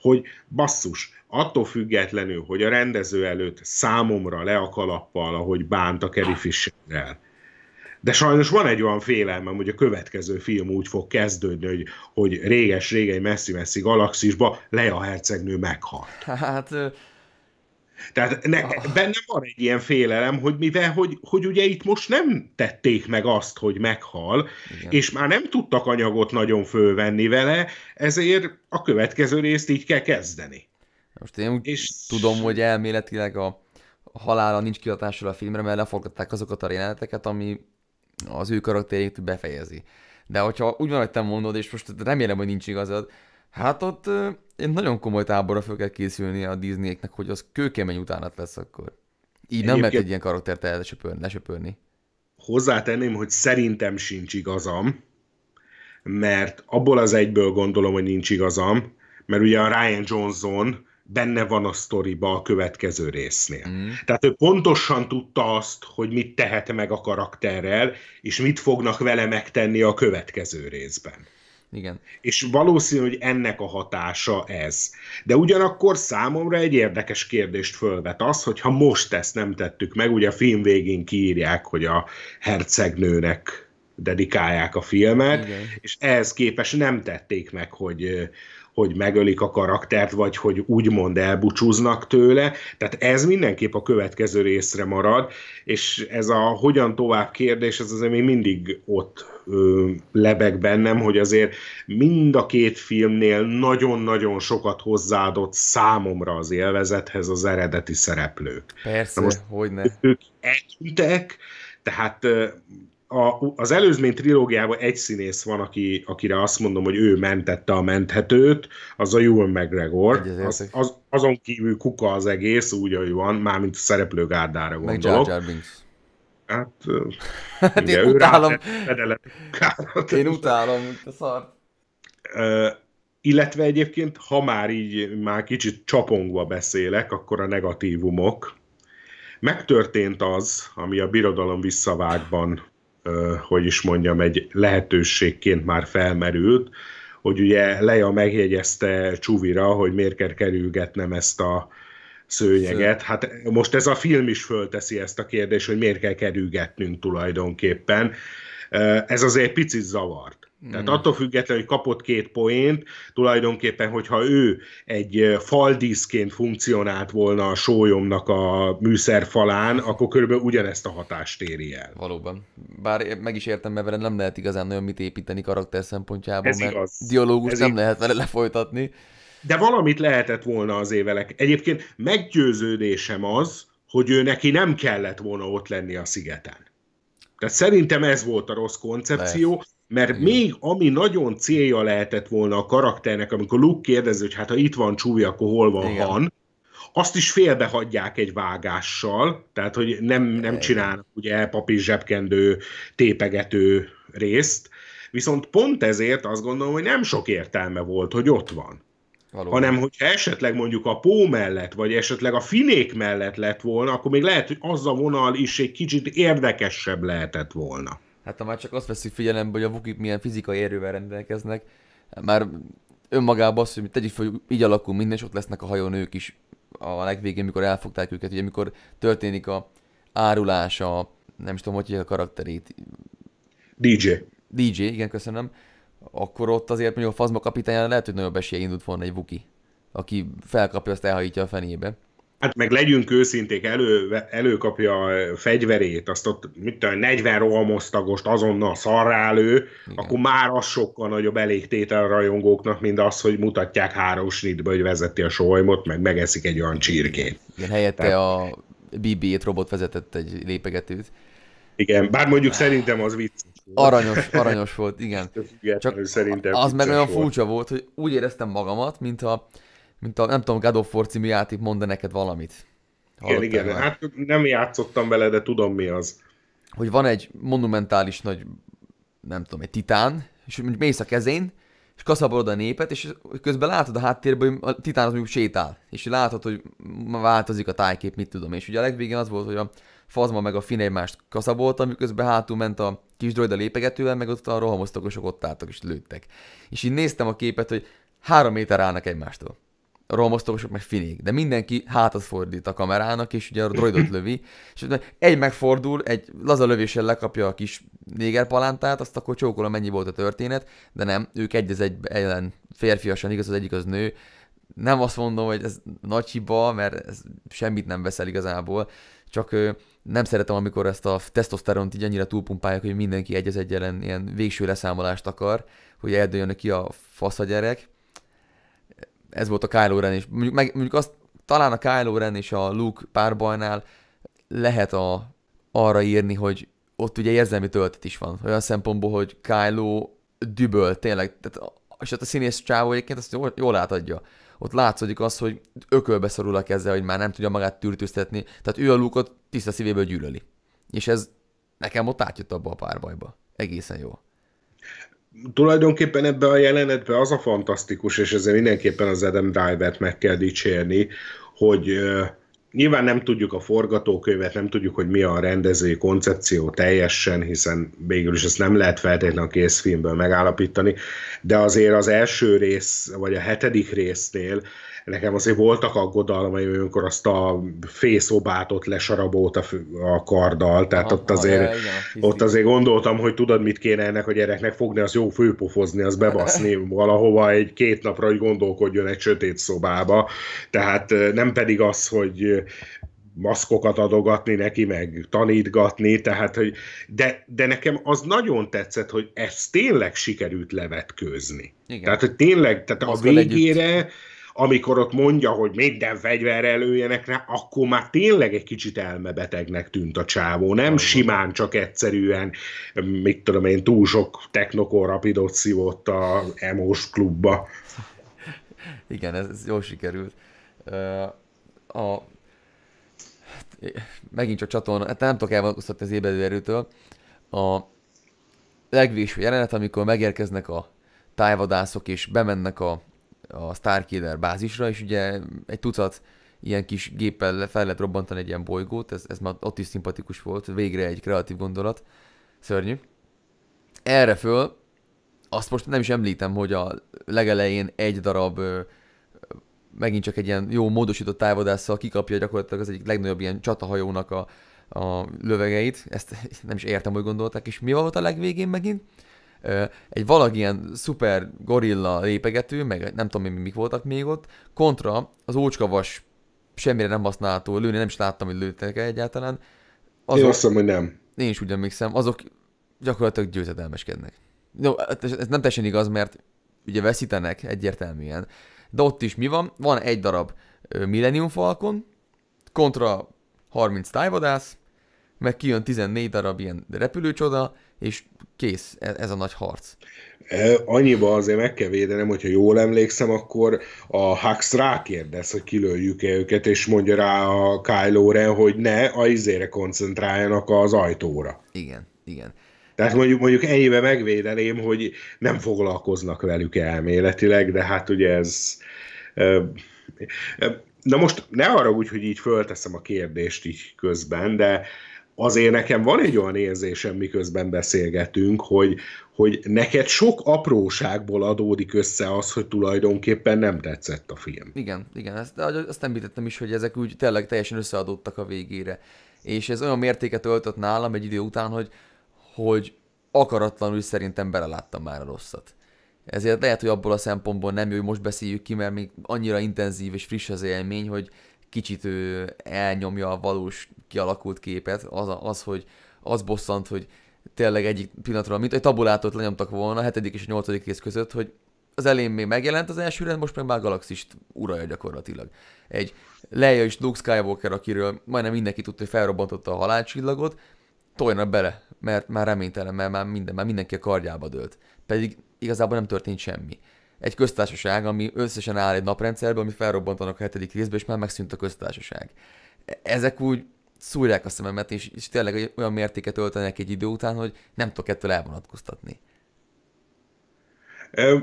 hogy basszus, attól függetlenül, hogy a rendező előtt számomra le a kalappal, ahogy bánt a Kerry Fisherrel, de sajnos van egy olyan félelmem, hogy a következő film úgy fog kezdődni, hogy, hogy réges-régei messzi-messzi galaxisba Lea hercegnő meghalt. Hát... Tehát ne, ah. bennem van egy ilyen félelem, hogy mivel, hogy, hogy ugye itt most nem tették meg azt, hogy meghal, Igen. és már nem tudtak anyagot nagyon fölvenni vele, ezért a következő részt így kell kezdeni. Most én úgy és... tudom, hogy elméletileg a halála nincs kihatással a filmre, mert leforgatták azokat a jeleneteket, ami az ő karakterét befejezi. De hogyha úgy van, hogy te mondod, és most remélem, hogy nincs igazad, hát ott egy nagyon komoly táborra fel kell készülni a Disneyeknek, hogy az kőkemény utánat lesz akkor. Így nem lehet egy ilyen karaktert elsöpörni. lesöpörni. Hozzátenném, hogy szerintem sincs igazam, mert abból az egyből gondolom, hogy nincs igazam, mert ugye a Ryan Johnson benne van a sztoriba a következő résznél. Mm. Tehát ő pontosan tudta azt, hogy mit tehet meg a karakterrel, és mit fognak vele megtenni a következő részben. Igen. És valószínű, hogy ennek a hatása ez. De ugyanakkor számomra egy érdekes kérdést fölvet az, hogy ha most ezt nem tettük meg, ugye a film végén kiírják, hogy a hercegnőnek dedikálják a filmet, Igen. és ehhez képest nem tették meg, hogy hogy megölik a karaktert, vagy hogy úgymond elbúcsúznak tőle. Tehát ez mindenképp a következő részre marad, és ez a hogyan tovább kérdés, ez azért még mindig ott ö, lebeg bennem, hogy azért mind a két filmnél nagyon-nagyon sokat hozzáadott számomra az élvezethez az eredeti szereplők. Persze, most hogy ne. Ők eltűntek, tehát a, az előzmény trilógiában egy színész van, aki, akire azt mondom, hogy ő mentette a menthetőt, az a Ewan McGregor. Az, az, azon kívül kuka az egész, úgy, ahogy van, mármint a gárdára gondolok. Meg Hát, hát igen, én utálom. Rá, én utálom, mint a szar. Uh, illetve egyébként, ha már így már kicsit csapongva beszélek, akkor a negatívumok. Megtörtént az, ami a birodalom visszavágban hogy is mondjam, egy lehetőségként már felmerült, hogy ugye Leja megjegyezte Csuvira, hogy miért kell kerülgetnem ezt a szőnyeget. Hát most ez a film is fölteszi ezt a kérdést, hogy miért kell kerülgetnünk tulajdonképpen. Ez azért picit zavart. Tehát mm. attól függetlenül, hogy kapott két poént, tulajdonképpen, hogyha ő egy faldíszként funkcionált volna a sólyomnak a műszerfalán, akkor körülbelül ugyanezt a hatást éri el. Valóban. Bár meg is értem, mert vele nem lehet igazán nagyon mit építeni karakter szempontjából, Ez mert igaz. dialógus Ez nem igaz. lehet vele lefolytatni. De valamit lehetett volna az évelek. Egyébként meggyőződésem az, hogy ő neki nem kellett volna ott lenni a szigeten. Tehát szerintem ez volt a rossz koncepció. Lehet. Mert Igen. még ami nagyon célja lehetett volna a karakternek, amikor Luke kérdezi, hogy hát ha itt van Chewie, akkor hol van Igen. Han, azt is félbehagyják egy vágással, tehát hogy nem, nem csinálnak ugye elpapír zsebkendő, tépegető részt, viszont pont ezért azt gondolom, hogy nem sok értelme volt, hogy ott van. Valóban. hanem hogyha esetleg mondjuk a pó mellett, vagy esetleg a finék mellett lett volna, akkor még lehet, hogy az a vonal is egy kicsit érdekesebb lehetett volna. Hát ha már csak azt veszük figyelembe, hogy a vukik milyen fizikai erővel rendelkeznek, már önmagában az, hogy tegyük fel, hogy így alakul minden, és ott lesznek a hajón ők is a legvégén, mikor elfogták őket, ugye amikor történik a árulás, a nem is tudom, hogy a karakterét. DJ. DJ, igen, köszönöm. Akkor ott azért mondjuk a fazma kapitányán lehet, hogy nagyobb esélye indult volna egy Vuki, aki felkapja, azt elhajítja a fenébe. Hát meg legyünk őszinték, elő, előkapja a fegyverét, azt ott mit tudom, 40 rohamosztagost azonnal szarrá elő, akkor már az sokkal nagyobb elégtétel a rajongóknak, mint az, hogy mutatják három snitbe, hogy vezeti a solymot, meg megeszik egy olyan csirkét. Igen, helyette Tehát... a BB-8 robot vezetett egy lépegetőt. Igen, bár mondjuk szerintem az vicces. Aranyos, aranyos volt, igen. Csak szerintem az meg olyan furcsa volt, hogy úgy éreztem magamat, mintha mint a, nem tudom, God of War című játék mond -e neked valamit. igen, igen. Hát nem játszottam vele, de tudom mi az. Hogy van egy monumentális nagy, nem tudom, egy titán, és mondjuk mész a kezén, és kaszabolod a népet, és közben látod a háttérben hogy a titán az mondjuk sétál, és látod, hogy változik a tájkép, mit tudom. És ugye a legvégén az volt, hogy a fazma meg a fin egymást kaszabolta, miközben hátul ment a kis droid a lépegetővel, meg ott a rohamosztokosok ott álltak és lőttek. És így néztem a képet, hogy három méter állnak egymástól romosztogosok meg finék, de mindenki hátat fordít a kamerának, és ugye a droidot lövi, és egy megfordul, egy laza lövéssel lekapja a kis négerpalántát, azt akkor csókolom, mennyi volt a történet, de nem, ők egy az egy ellen férfiasan, igaz az egyik az nő, nem azt mondom, hogy ez nagy hiba, mert ez semmit nem veszel igazából, csak nem szeretem, amikor ezt a tesztoszteront így annyira túlpumpálják, hogy mindenki egy az egy ellen ilyen végső leszámolást akar, hogy eldőljön ki a fasz a gyerek, ez volt a Kylo Ren és Mondjuk, meg, mondjuk azt, talán a Kylo Ren és a Luke párbajnál lehet a, arra írni, hogy ott ugye érzelmi töltet is van. Olyan szempontból, hogy Kylo düböl tényleg, tehát, és ott a színész csávó egyébként azt jól, jól átadja. Ott látszik az, hogy ökölbe szorul a keze, hogy már nem tudja magát tűrtőztetni, tehát ő a luke Luke-ot tiszta szívéből gyűlöli. És ez nekem ott átjött abba a párbajba. Egészen jó tulajdonképpen ebbe a jelenetbe az a fantasztikus, és ezzel mindenképpen az Adam Driver-t meg kell dicsérni, hogy Nyilván nem tudjuk a forgatókönyvet, nem tudjuk, hogy mi a rendezői koncepció teljesen, hiszen végül is ezt nem lehet feltétlenül a készfilmből megállapítani, de azért az első rész, vagy a hetedik résznél nekem azért voltak aggodalmaim, amikor azt a fészobát ott lesarabolt a, a karddal, tehát ott, azért, ja, igen, ott azért gondoltam, hogy tudod, mit kéne ennek a gyereknek fogni, az jó főpofozni, az bebaszni valahova egy két napra, hogy gondolkodjon egy sötét szobába, tehát nem pedig az, hogy maszkokat adogatni neki, meg tanítgatni, tehát, hogy, de, de nekem az nagyon tetszett, hogy ezt tényleg sikerült levetkőzni. Igen. Tehát, hogy tényleg, tehát a végére együtt amikor ott mondja, hogy minden fegyver előjenek rá, akkor már tényleg egy kicsit elmebetegnek tűnt a csávó. Nem simán, csak egyszerűen, mit tudom én, túl sok technokor rapidot szívott a emos klubba. Igen, ez, ez jól sikerült. A, megint csak csatorna, hát nem tudok elvonatkoztatni az ébredő erőtől. A legvégső jelenet, amikor megérkeznek a tájvadászok és bemennek a a Starkiller bázisra, és ugye egy tucat ilyen kis géppel fel lehet robbantani egy ilyen bolygót, ez, ez már ott is szimpatikus volt, végre egy kreatív gondolat, szörnyű. Erre föl, azt most nem is említem, hogy a legelején egy darab ö, megint csak egy ilyen jó módosított távodásszal kikapja gyakorlatilag az egyik legnagyobb ilyen csatahajónak a, a lövegeit, ezt nem is értem, hogy gondolták, és mi volt a legvégén megint? egy ilyen szuper gorilla lépegető, meg nem tudom mi mik voltak még ott, kontra az ócskavas semmire nem használható lőni, nem is láttam, hogy lőttek -e egyáltalán. Azok, én azt hiszem, hogy nem. Én is úgy emlékszem, azok gyakorlatilag győzedelmeskednek. No, hát ez nem teljesen igaz, mert ugye veszítenek egyértelműen. De ott is mi van? Van egy darab Millennium Falcon, kontra 30 tájvadász, meg kijön 14 darab ilyen repülőcsoda, és kész, e, ez a nagy harc. Annyiba azért meg kell védenem, hogyha jól emlékszem, akkor a Hux rákérdez, hogy kilőjük-e őket, és mondja rá a Kylo Ren, hogy ne, a izére koncentráljanak az ajtóra. Igen, igen. Tehát mondjuk, mondjuk ennyibe megvédeném, hogy nem foglalkoznak velük elméletileg, de hát ugye ez... Na most ne arra úgy, hogy így fölteszem a kérdést így közben, de azért nekem van egy olyan érzésem, miközben beszélgetünk, hogy, hogy neked sok apróságból adódik össze az, hogy tulajdonképpen nem tetszett a film. Igen, igen, ezt, azt említettem is, hogy ezek úgy tényleg teljesen összeadódtak a végére. És ez olyan mértéket öltött nálam egy idő után, hogy, hogy akaratlanul szerintem beleláttam már a rosszat. Ezért lehet, hogy abból a szempontból nem jó, hogy most beszéljük ki, mert még annyira intenzív és friss az élmény, hogy kicsit ő elnyomja a valós kialakult képet, az, az hogy az bosszant, hogy tényleg egyik pillanatra, mint egy tabulátot lenyomtak volna a hetedik és a nyolcadik rész között, hogy az elén még megjelent az első rend, most meg már galaxist uralja gyakorlatilag. Egy Leia és Luke Skywalker, akiről majdnem mindenki tudta, hogy felrobbantotta a halálcsillagot, tojna bele, mert már reménytelen, mert már, minden, már mindenki a kardjába dőlt. Pedig igazából nem történt semmi egy köztársaság, ami összesen áll egy naprendszerből, ami felrobbantanak a hetedik részbe, és már megszűnt a köztársaság. Ezek úgy szúrják a szememet, és, és tényleg olyan mértéket öltenek egy idő után, hogy nem tudok ettől elvonatkoztatni.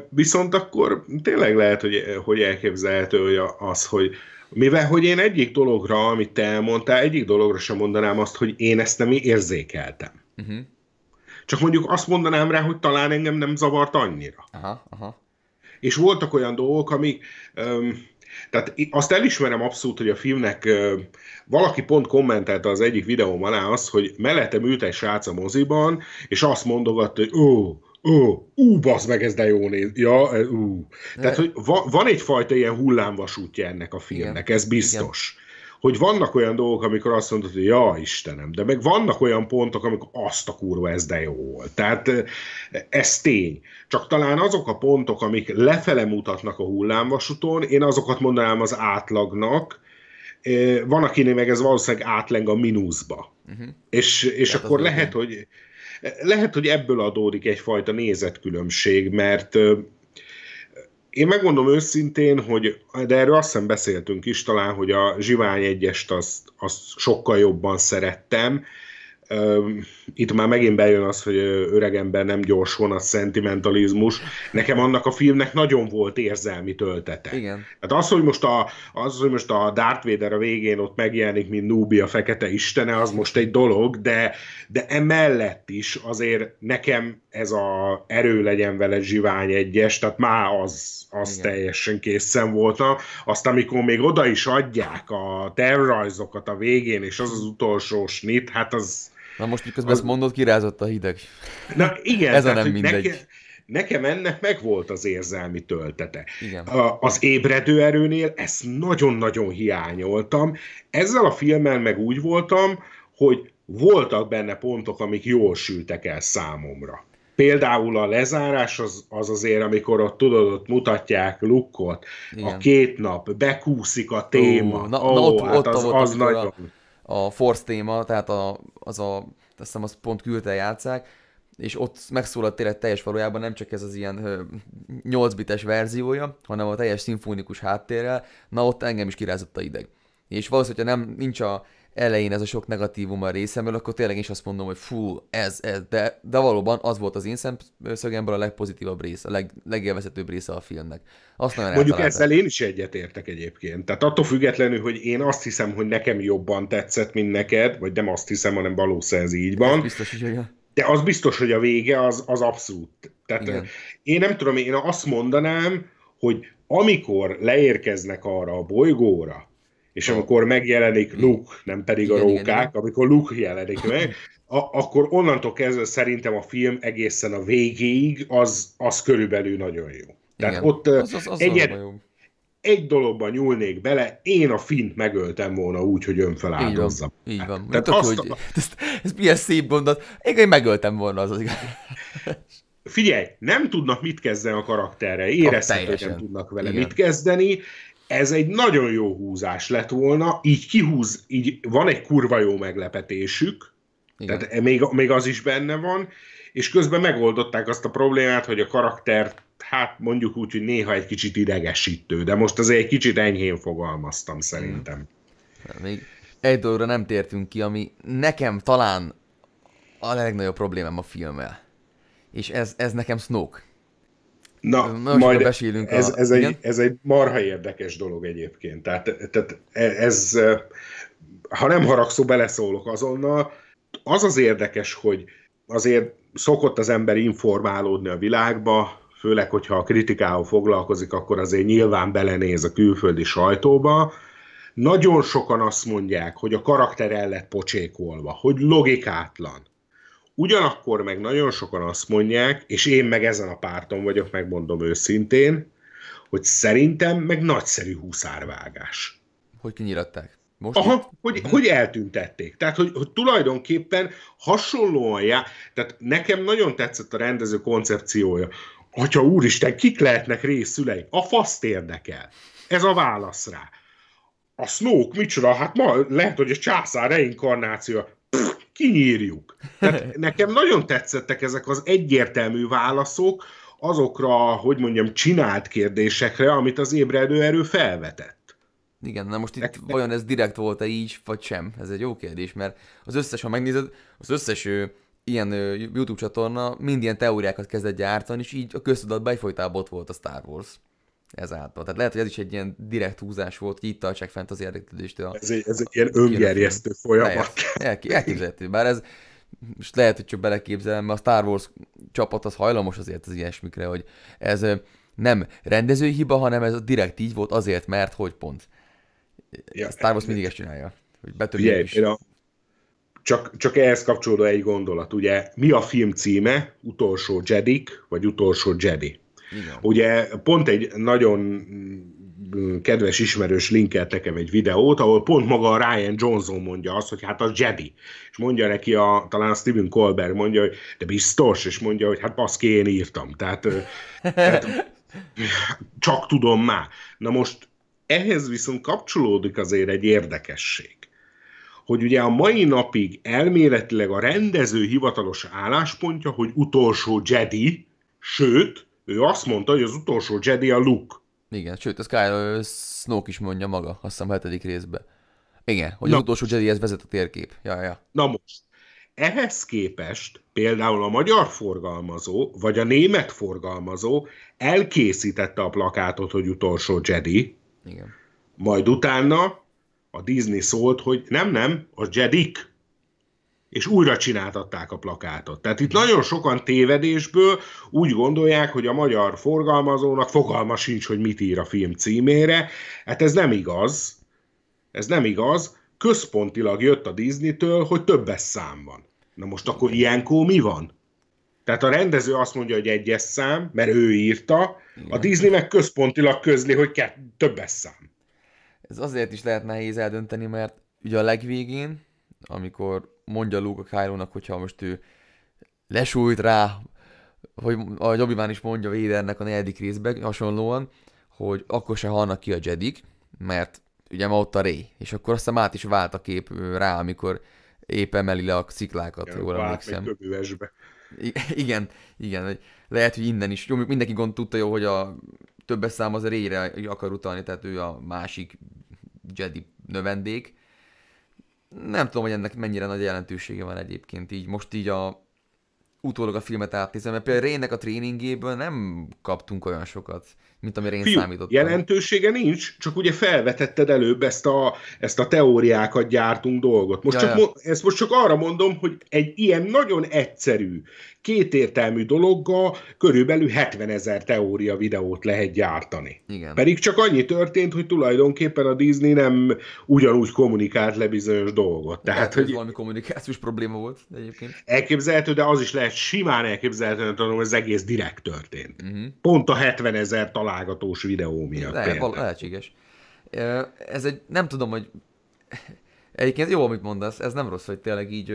Viszont akkor tényleg lehet, hogy, hogy elképzelhető hogy az, hogy mivel hogy én egyik dologra, amit te elmondtál, egyik dologra sem mondanám azt, hogy én ezt nem érzékeltem. Uh-huh. Csak mondjuk azt mondanám rá, hogy talán engem nem zavart annyira. Aha, aha és voltak olyan dolgok, amik... Um, tehát azt elismerem abszolút, hogy a filmnek valaki pont kommentelte az egyik videóm alá azt, hogy mellettem ült egy srác a moziban, és azt mondogatta, hogy ó, ó, ú, bazd meg, ez de jó néz. Ja, ú. Tehát, hogy va, van egyfajta ilyen hullámvasútja ennek a filmnek, igen, ez biztos. Igen hogy vannak olyan dolgok, amikor azt mondod, hogy ja Istenem, de meg vannak olyan pontok, amikor azt a kurva ez de jó volt. Tehát ez tény. Csak talán azok a pontok, amik lefele mutatnak a hullámvasúton, én azokat mondanám az átlagnak, van, akinél meg ez valószínűleg átleng a mínuszba. Uh-huh. És, és akkor lehet, nem. hogy lehet, hogy ebből adódik egyfajta nézetkülönbség, mert én megmondom őszintén, hogy de erről azt hiszem beszéltünk is talán, hogy a Zsivány egyest azt, azt sokkal jobban szerettem. Itt már megint bejön az, hogy öregember nem gyors a szentimentalizmus. Nekem annak a filmnek nagyon volt érzelmi töltete. Igen. Hát az, hogy most a, az, hogy most a Darth Vader a végén ott megjelenik, mint Núbi a fekete istene, az most egy dolog, de, de emellett is azért nekem ez a erő legyen vele zsivány egyes, tehát már az, az teljesen készen voltam. Azt, amikor még oda is adják a tervrajzokat a végén, és az az utolsó snit, hát az... Na most miközben az... ezt mondod, kirázott a hideg. Na igen. ez a nem mindegy. Neke... nekem ennek meg volt az érzelmi töltete. Igen. Az ébredő erőnél ezt nagyon-nagyon hiányoltam. Ezzel a filmmel meg úgy voltam, hogy voltak benne pontok, amik jól sültek el számomra. Például a lezárás az, az azért, amikor ott tudod, ott mutatják lukkot, a két nap, bekúszik a téma. Ó, na, ó, na ott, hát ott, az, volt, az nagyon... A, a force téma, tehát a, az a, azt hiszem, azt pont küldte játszák, és ott megszólalt tényleg teljes valójában nem csak ez az ilyen 8 bites verziója, hanem a teljes szimfonikus háttérrel, na ott engem is kirázott a ideg. És valószínűleg, hogyha nem, nincs a elején ez a sok negatívum a részemről, akkor tényleg is azt mondom, hogy fú, ez, ez, de, de valóban az volt az én szemszögemből a legpozitívabb rész, a leg, legélvezetőbb része a filmnek. Azt nagyon Mondjuk ezzel én is egyetértek egyébként. Tehát attól függetlenül, hogy én azt hiszem, hogy nekem jobban tetszett, mint neked, vagy nem azt hiszem, hanem valószínűleg ez így van. Ez biztos, hogy olyan. De az biztos, hogy a vége az, az abszolút. Tehát Igen. én nem tudom, én azt mondanám, hogy amikor leérkeznek arra a bolygóra, és amikor megjelenik mm. Luke, nem pedig igen, a rókák, igen, amikor Luke jelenik meg, a, akkor onnantól kezdve szerintem a film egészen a végéig az, az körülbelül nagyon jó. Tehát igen. ott az, az, az egyet, jó. egy dologban nyúlnék bele, én a Fint megöltem volna úgy, hogy önfeláldozzam. Így van, így van. Tehát azt, hogy, ez, ez milyen szép mondat. Én megöltem volna az az igaz. figyelj, nem tudnak mit kezdeni a karakterre, érezhetően nem tudnak vele Igen. mit kezdeni, ez egy nagyon jó húzás lett volna, így kihúz, így van egy kurva jó meglepetésük, Igen. tehát még, még az is benne van, és közben megoldották azt a problémát, hogy a karakter, hát mondjuk úgy, hogy néha egy kicsit idegesítő, de most azért egy kicsit enyhén fogalmaztam szerintem. Még egy dologra nem tértünk ki, ami nekem talán a legnagyobb problémám a filmmel. És ez, ez nekem Snoke. Na, Na majd ez, a... ez, egy, ez egy marha érdekes dolog egyébként. Tehát, tehát e- ez, e- ha nem haragszó, beleszólok azonnal. Az az érdekes, hogy azért szokott az ember informálódni a világba, főleg, hogyha a kritikával foglalkozik, akkor azért nyilván belenéz a külföldi sajtóba. Nagyon sokan azt mondják, hogy a karakter el lett pocsékolva, hogy logikátlan, Ugyanakkor meg nagyon sokan azt mondják, és én meg ezen a párton vagyok, megmondom őszintén, hogy szerintem meg nagyszerű húszárvágás. Hogy kinyilatták? Most Aha, hogy, mhm. hogy eltüntették. Tehát, hogy, hogy tulajdonképpen hasonlóan já... Tehát nekem nagyon tetszett a rendező koncepciója. Atya úristen, kik lehetnek részülei? A faszt érdekel. Ez a válasz rá. A Snoke micsoda? Hát ma lehet, hogy a császár reinkarnáció. Pff, kinyírjuk. Tehát nekem nagyon tetszettek ezek az egyértelmű válaszok azokra, hogy mondjam, csinált kérdésekre, amit az ébredő erő felvetett. Igen, na most itt vajon ez direkt volt-e így, vagy sem? Ez egy jó kérdés, mert az összes, ha megnézed, az összes ő, ilyen ő, YouTube csatorna mind ilyen teóriákat kezdett gyártani, és így a köztudatban egyfolytában ott volt a Star Wars ezáltal. Tehát lehet, hogy ez is egy ilyen direkt húzás volt, hogy itt tartsák fent az érdeklődést. A, ez egy, ez egy ilyen öngerjesztő folyamat. Elképzelhető, bár ez most lehet, hogy csak beleképzelem, mert a Star Wars csapat az hajlamos azért az ilyesmikre, hogy ez nem rendezői hiba, hanem ez direkt így volt azért, mert hogy pont. Ja, a Star Wars mindig ezt csinálja. Hogy ugye, is. A, csak, csak ehhez kapcsolódó egy gondolat, ugye mi a film címe? Utolsó Jedik, vagy Utolsó Jedi? Igen. Ugye pont egy nagyon mm, kedves ismerős linkelt nekem egy videót, ahol pont maga a Ryan Johnson mondja azt, hogy hát az Jedi. És mondja neki, a, talán a Steven Colbert mondja, hogy de biztos, és mondja, hogy hát baszki, én írtam. Tehát, tehát csak tudom már. Na most ehhez viszont kapcsolódik azért egy érdekesség hogy ugye a mai napig elméletileg a rendező hivatalos álláspontja, hogy utolsó Jedi, sőt, ő azt mondta, hogy az utolsó Jedi a Luke. Igen, sőt, a Kyle Snoke is mondja maga, azt hiszem hetedik részben. Igen, hogy Na. az utolsó ez vezet a térkép. Ja, ja. Na most, ehhez képest például a magyar forgalmazó, vagy a német forgalmazó elkészítette a plakátot, hogy utolsó Jedi. Igen. Majd utána a Disney szólt, hogy nem, nem, a Jedik és újra csináltatták a plakátot. Tehát itt nagyon sokan tévedésből úgy gondolják, hogy a magyar forgalmazónak fogalma sincs, hogy mit ír a film címére. Hát ez nem igaz. Ez nem igaz. Központilag jött a Disney-től, hogy többes szám van. Na most akkor ilyenkó mi van? Tehát a rendező azt mondja, hogy egyes szám, mert ő írta, a Disney meg központilag közli, hogy kett, többes szám. Ez azért is lehet nehéz eldönteni, mert ugye a legvégén, amikor mondja Luke a Kylo-nak, hogyha most ő lesújt rá, hogy a obi is mondja Védernek a negyedik részben hasonlóan, hogy akkor se halnak ki a Jedik, mert ugye ma ott a Ré, és akkor aztán át is vált a kép rá, amikor épp emeli le a sziklákat, ja, jól emlékszem. Igen, igen, lehet, hogy innen is. Jó, mindenki gond tudta jó, hogy a többes szám az Rére akar utalni, tehát ő a másik Jedi növendék, nem tudom, hogy ennek mennyire nagy jelentősége van egyébként így. Most így a utólag a filmet átnézem, mert például Rének a tréningéből nem kaptunk olyan sokat, mint amire én Fiú, számítottam. Jelentősége nincs, csak ugye felvetetted előbb ezt a, ezt a teóriákat gyártunk dolgot. Most csak, ezt most csak arra mondom, hogy egy ilyen nagyon egyszerű kétértelmű dologgal körülbelül 70 ezer teória videót lehet gyártani. Igen. Pedig csak annyi történt, hogy tulajdonképpen a Disney nem ugyanúgy kommunikált le bizonyos dolgot. Tehát, lehet, hogy valami kommunikációs probléma volt egyébként. Elképzelhető, de az is lehet simán elképzelhető, hogy az egész direkt történt. Uh-huh. Pont a 70 ezer találgatós videó miatt. Lehet, val- lehetséges. Ez egy, nem tudom, hogy Egyébként jó, amit mondasz, ez nem rossz, hogy tényleg így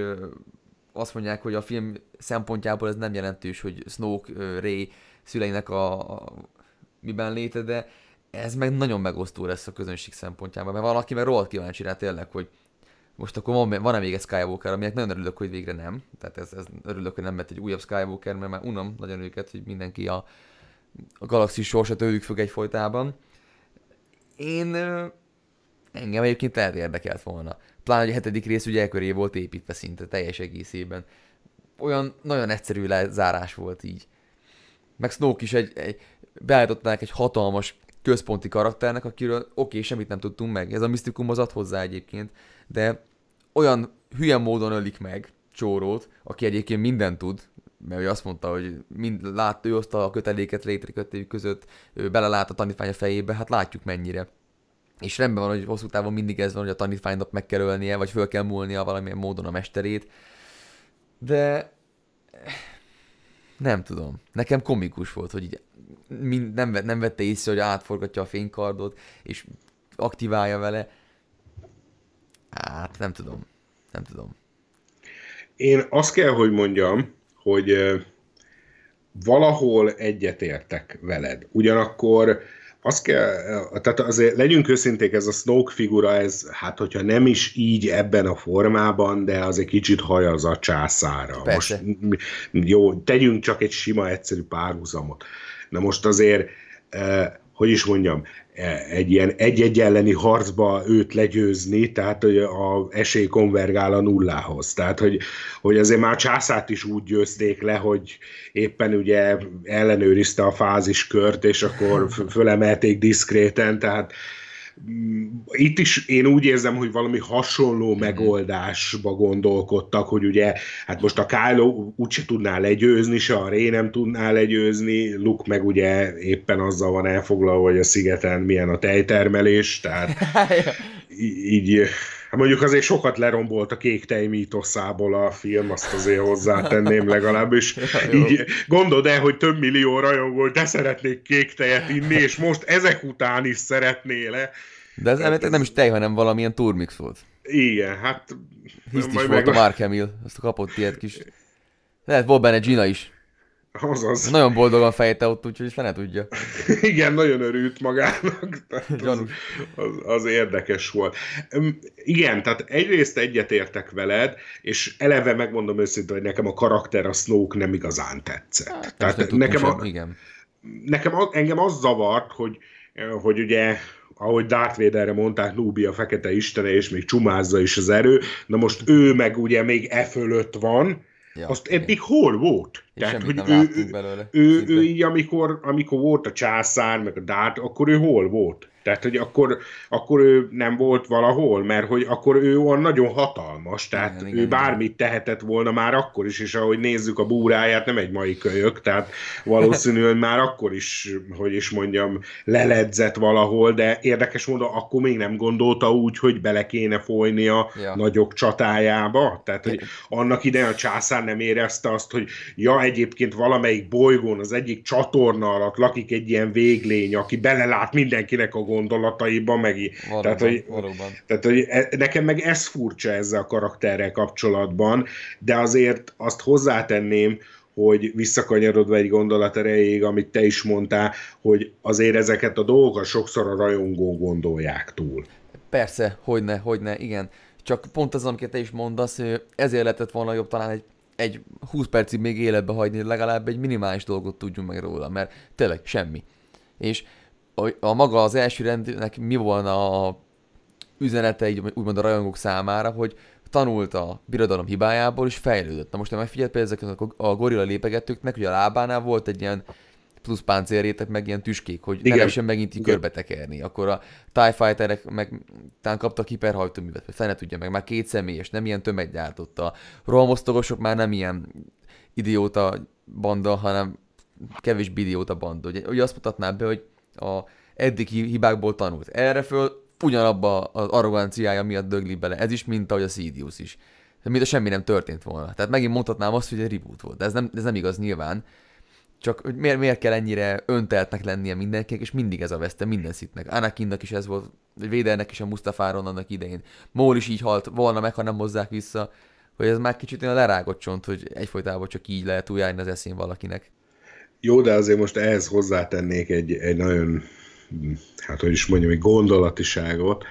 azt mondják, hogy a film szempontjából ez nem jelentős, hogy Snoke, Ray szüleinek a, a miben léte, de ez meg nagyon megosztó lesz a közönség szempontjában, mert valaki meg rohadt kíváncsi rá tényleg, hogy most akkor van, van-e még egy Skywalker, aminek nagyon örülök, hogy végre nem. Tehát ez, ez örülök, hogy nem lett egy újabb Skywalker, mert már unom nagyon őket, hogy mindenki a, a galaxis sorsa tőlük függ egyfolytában. Én engem egyébként lehet érdekelt volna pláne, hogy a hetedik rész ugye elköré volt építve szinte teljes egészében. Olyan nagyon egyszerű lezárás volt így. Meg Snoke is egy, egy beállították egy hatalmas központi karakternek, akiről oké, okay, semmit nem tudtunk meg. Ez a misztikum az ad hozzá egyébként, de olyan hülye módon ölik meg Csórót, aki egyébként mindent tud, mert ő azt mondta, hogy mind lát, ő hozta a köteléket létrekötéjük között, ő belelát a tanítványa fejébe, hát látjuk mennyire. És rendben van, hogy hosszú távon mindig ez van, hogy a tanítványnak meg kell ölnie, vagy föl kell múlnia valamilyen módon a mesterét. De nem tudom. Nekem komikus volt, hogy így mind, nem, nem vette észre, hogy átforgatja a fénykardot, és aktiválja vele. Hát nem tudom. Nem tudom. Én azt kell, hogy mondjam, hogy valahol egyetértek veled. Ugyanakkor azt kell, tehát azért legyünk őszinték, ez a Snoke figura, ez hát hogyha nem is így ebben a formában, de az egy kicsit haj az a császára. Most, jó, tegyünk csak egy sima, egyszerű párhuzamot. Na most azért eh, hogy is mondjam, e, egy ilyen egy-egy elleni harcba őt legyőzni, tehát hogy a esély konvergál a nullához. Tehát, hogy, hogy azért már császát is úgy győzték le, hogy éppen ugye ellenőrizte a fáziskört, és akkor fölemelték diszkréten, tehát Mm, itt is én úgy érzem, hogy valami hasonló mhm. megoldásba gondolkodtak, hogy ugye, hát most a Kylo úgyse tudná legyőzni, se a Ré nem tudná legyőzni, Luke meg ugye éppen azzal van elfoglalva, hogy a szigeten milyen a tejtermelés, tehát így Hát mondjuk azért sokat lerombolt a kék tej mítoszából a film, azt azért hozzátenném legalábbis. így gondold el, hogy több millió rajongó, de szeretnék kék tejet inni, és most ezek után is szeretnéle. De ez elméletileg nem is tej, hanem valamilyen turmix volt. Igen, hát... Hiszt is volt meg... a Mark Hamill, azt a kapott ilyet kis... Lehet, volt benne Gina is. Azaz. Nagyon boldogan fejte ott, úgyhogy fene tudja. Igen, nagyon örült magának. Tehát az, az, az érdekes volt. Igen, tehát egyrészt egyetértek veled, és eleve megmondom őszintén, hogy nekem a karakter a Snoke nem igazán tetszett. Hát, tehát nekem, a, igen. nekem a, engem az zavart, hogy, hogy ugye ahogy Darth Vaderre mondták, Lubi a fekete istene, és még csumázza is az erő, na most ő meg ugye még e fölött van, Ja, Azt eddig hol volt? És Tehát, hogy ő, belőle, ő, ő, ő így, amikor, amikor volt a császár, meg a dát, akkor ő hol volt? Tehát, hogy akkor, akkor ő nem volt valahol, mert hogy akkor ő olyan nagyon hatalmas, tehát igen, ő igen, bármit igen. tehetett volna már akkor is, és ahogy nézzük a búráját, nem egy mai kölyök, tehát valószínűen már akkor is, hogy is mondjam, leledzett valahol, de érdekes módon akkor még nem gondolta úgy, hogy bele kéne folyni a ja. nagyok csatájába. Tehát, hogy annak idején a császár nem érezte azt, hogy ja, egyébként valamelyik bolygón az egyik csatorna alatt lakik egy ilyen véglény, aki belelát mindenkinek a gondolat gondolataiba, meg valóban, tehát, hogy, valóban. tehát hogy e- nekem meg ez furcsa ezzel a karakterrel kapcsolatban, de azért azt hozzátenném, hogy visszakanyarodva egy gondolat erejéig, amit te is mondtál, hogy azért ezeket a dolgokat sokszor a rajongó gondolják túl. Persze, hogy ne, hogy ne, igen. Csak pont az, amit te is mondasz, ezért lehetett volna jobb talán egy egy 20 percig még életbe hagyni, legalább egy minimális dolgot tudjunk meg róla, mert tényleg semmi. És a, maga az első rendnek mi volna a üzenete, így, úgymond a rajongók számára, hogy tanult a birodalom hibájából, és fejlődött. Na most, ha megfigyelt például ezeknek a gorilla lépegetőknek, hogy a lábánál volt egy ilyen plusz páncélrétek, meg ilyen tüskék, hogy Igen. ne lehessen megint így körbe tekerni. Akkor a TIE Fighterek meg talán kaptak hiperhajtóművet, vagy fene tudja meg, már két személyes, nem ilyen gyártotta. A rohamosztogosok már nem ilyen idióta banda, hanem kevés idióta banda. Ugye, ugye azt mutatná be, hogy a eddig hibákból tanult. Erre föl ugyanabba az arroganciája miatt dögli bele. Ez is, mint ahogy a Sidious is. Mint a semmi nem történt volna. Tehát megint mondhatnám azt, hogy egy reboot volt. De ez nem, ez nem igaz nyilván. Csak hogy miért, miért kell ennyire önteltnek lennie mindenkinek, és mindig ez a veszte minden szitnek. Anakinnak is ez volt, Védernek is a Mustafáron annak idején. Mól is így halt volna meg, ha nem hozzák vissza. Hogy ez már kicsit olyan lerágott csont, hogy egyfolytában csak így lehet újjárni az eszén valakinek. Jó, de azért most ehhez hozzátennék egy, egy nagyon, hát hogy is mondjam, egy gondolatiságot,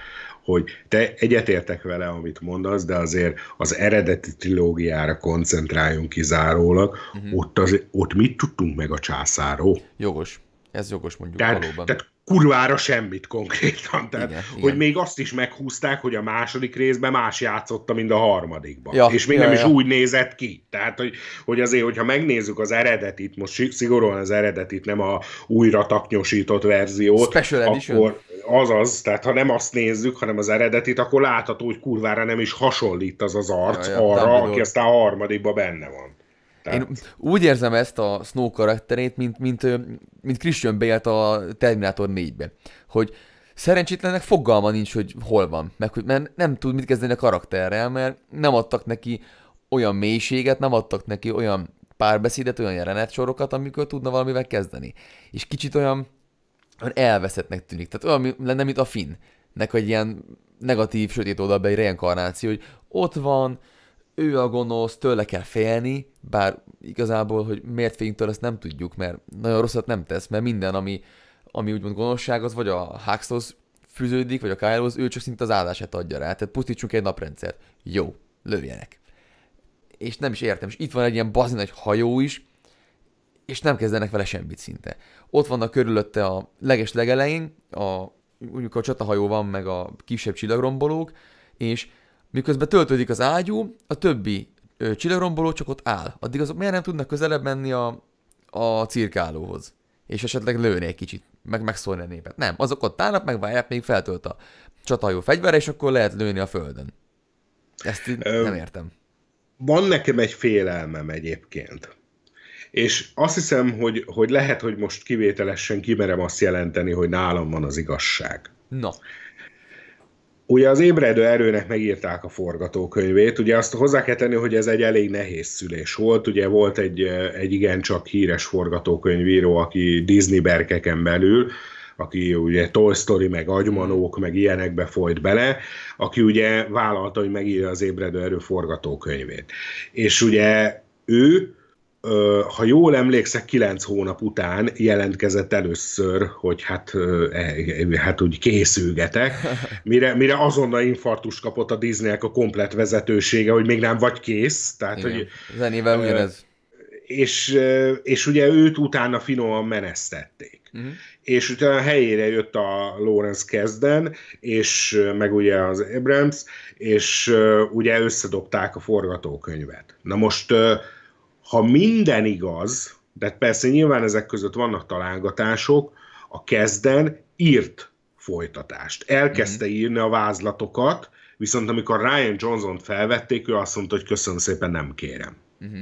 hogy te egyetértek vele, amit mondasz, de azért az eredeti trilógiára koncentráljunk kizárólag, uh-huh. Mhm. ott, az, ott mit tudtunk meg a császáról? Jogos, ez jogos mondjuk tehát, valóban. Tehát kurvára semmit konkrétan. Tehát, igen, hogy igen. még azt is meghúzták, hogy a második részben más játszotta, mint a harmadikban. Ja, és még ja, nem ja. is úgy nézett ki. Tehát, hogy, hogy azért, hogyha megnézzük az eredetit, most szigorúan az eredetit, nem a újra taknyosított verziót, Special akkor az. az, tehát ha nem azt nézzük, hanem az eredetit, akkor látható, hogy kurvára nem is hasonlít az az arc ja, ja, arra, aki aztán a harmadikban benne van. Tehát... Én úgy érzem ezt a Snow karakterét, mint, mint, mint Christian Bale-t a Terminator 4-ben, hogy szerencsétlennek fogalma nincs, hogy hol van, meg hogy mert nem tud mit kezdeni a karakterrel, mert nem adtak neki olyan mélységet, nem adtak neki olyan párbeszédet, olyan jelenetsorokat, amikor tudna valamivel kezdeni. És kicsit olyan, olyan elveszettnek tűnik. Tehát olyan lenne, mint a Nek egy ilyen negatív, sötét egy reinkarnáció, hogy ott van, ő a gonosz, tőle kell félni, bár igazából, hogy miért féljünk tőle, ezt nem tudjuk, mert nagyon rosszat nem tesz, mert minden, ami, ami úgymond gonoszság, az vagy a Huxhoz fűződik, vagy a Kylehoz, ő csak szinte az áldását adja rá. Tehát pusztítsunk egy naprendszert. Jó, lőjenek. És nem is értem, és itt van egy ilyen bazin egy hajó is, és nem kezdenek vele semmit szinte. Ott vannak körülötte a leges legelején, a, mondjuk a csatahajó van, meg a kisebb csillagrombolók, és Miközben töltődik az ágyú, a többi ö, csillagromboló csak ott áll. Addig azok miért nem tudnak közelebb menni a, a cirkálóhoz? És esetleg lőni egy kicsit, meg megszólni a népet. Nem, azok ott állnak, várják, még feltölt a csatajó fegyvere, és akkor lehet lőni a földön. Ezt így Ö, nem értem. Van nekem egy félelmem egyébként. És azt hiszem, hogy, hogy lehet, hogy most kivételesen kimerem azt jelenteni, hogy nálam van az igazság. Na. Ugye az ébredő erőnek megírták a forgatókönyvét, ugye azt hozzá kell tenni, hogy ez egy elég nehéz szülés volt, ugye volt egy, eh, egy igencsak híres forgatókönyvíró, aki Disney berkeken belül, aki ugye Toy Story, meg Agymanók, meg ilyenekbe folyt bele, aki ugye vállalta, hogy megírja az ébredő erő forgatókönyvét. És ugye ő ha jól emlékszek, kilenc hónap után jelentkezett először, hogy hát, e, e, hát úgy készülgetek, mire, mire azonnal infartus kapott a Disneynek a komplet vezetősége, hogy még nem vagy kész. Tehát, Igen. hogy, Zenével ugyanez. És, és ugye őt utána finoman menesztették. Uh-huh. És utána helyére jött a Lawrence Kezden, és meg ugye az Abrams, és ugye összedobták a forgatókönyvet. Na most uh, ha minden igaz, de persze nyilván ezek között vannak találgatások, a kezden írt folytatást. Elkezdte mm-hmm. írni a vázlatokat, viszont amikor Ryan Johnson-t felvették, ő azt mondta, hogy köszönöm szépen, nem kérem. Mm-hmm.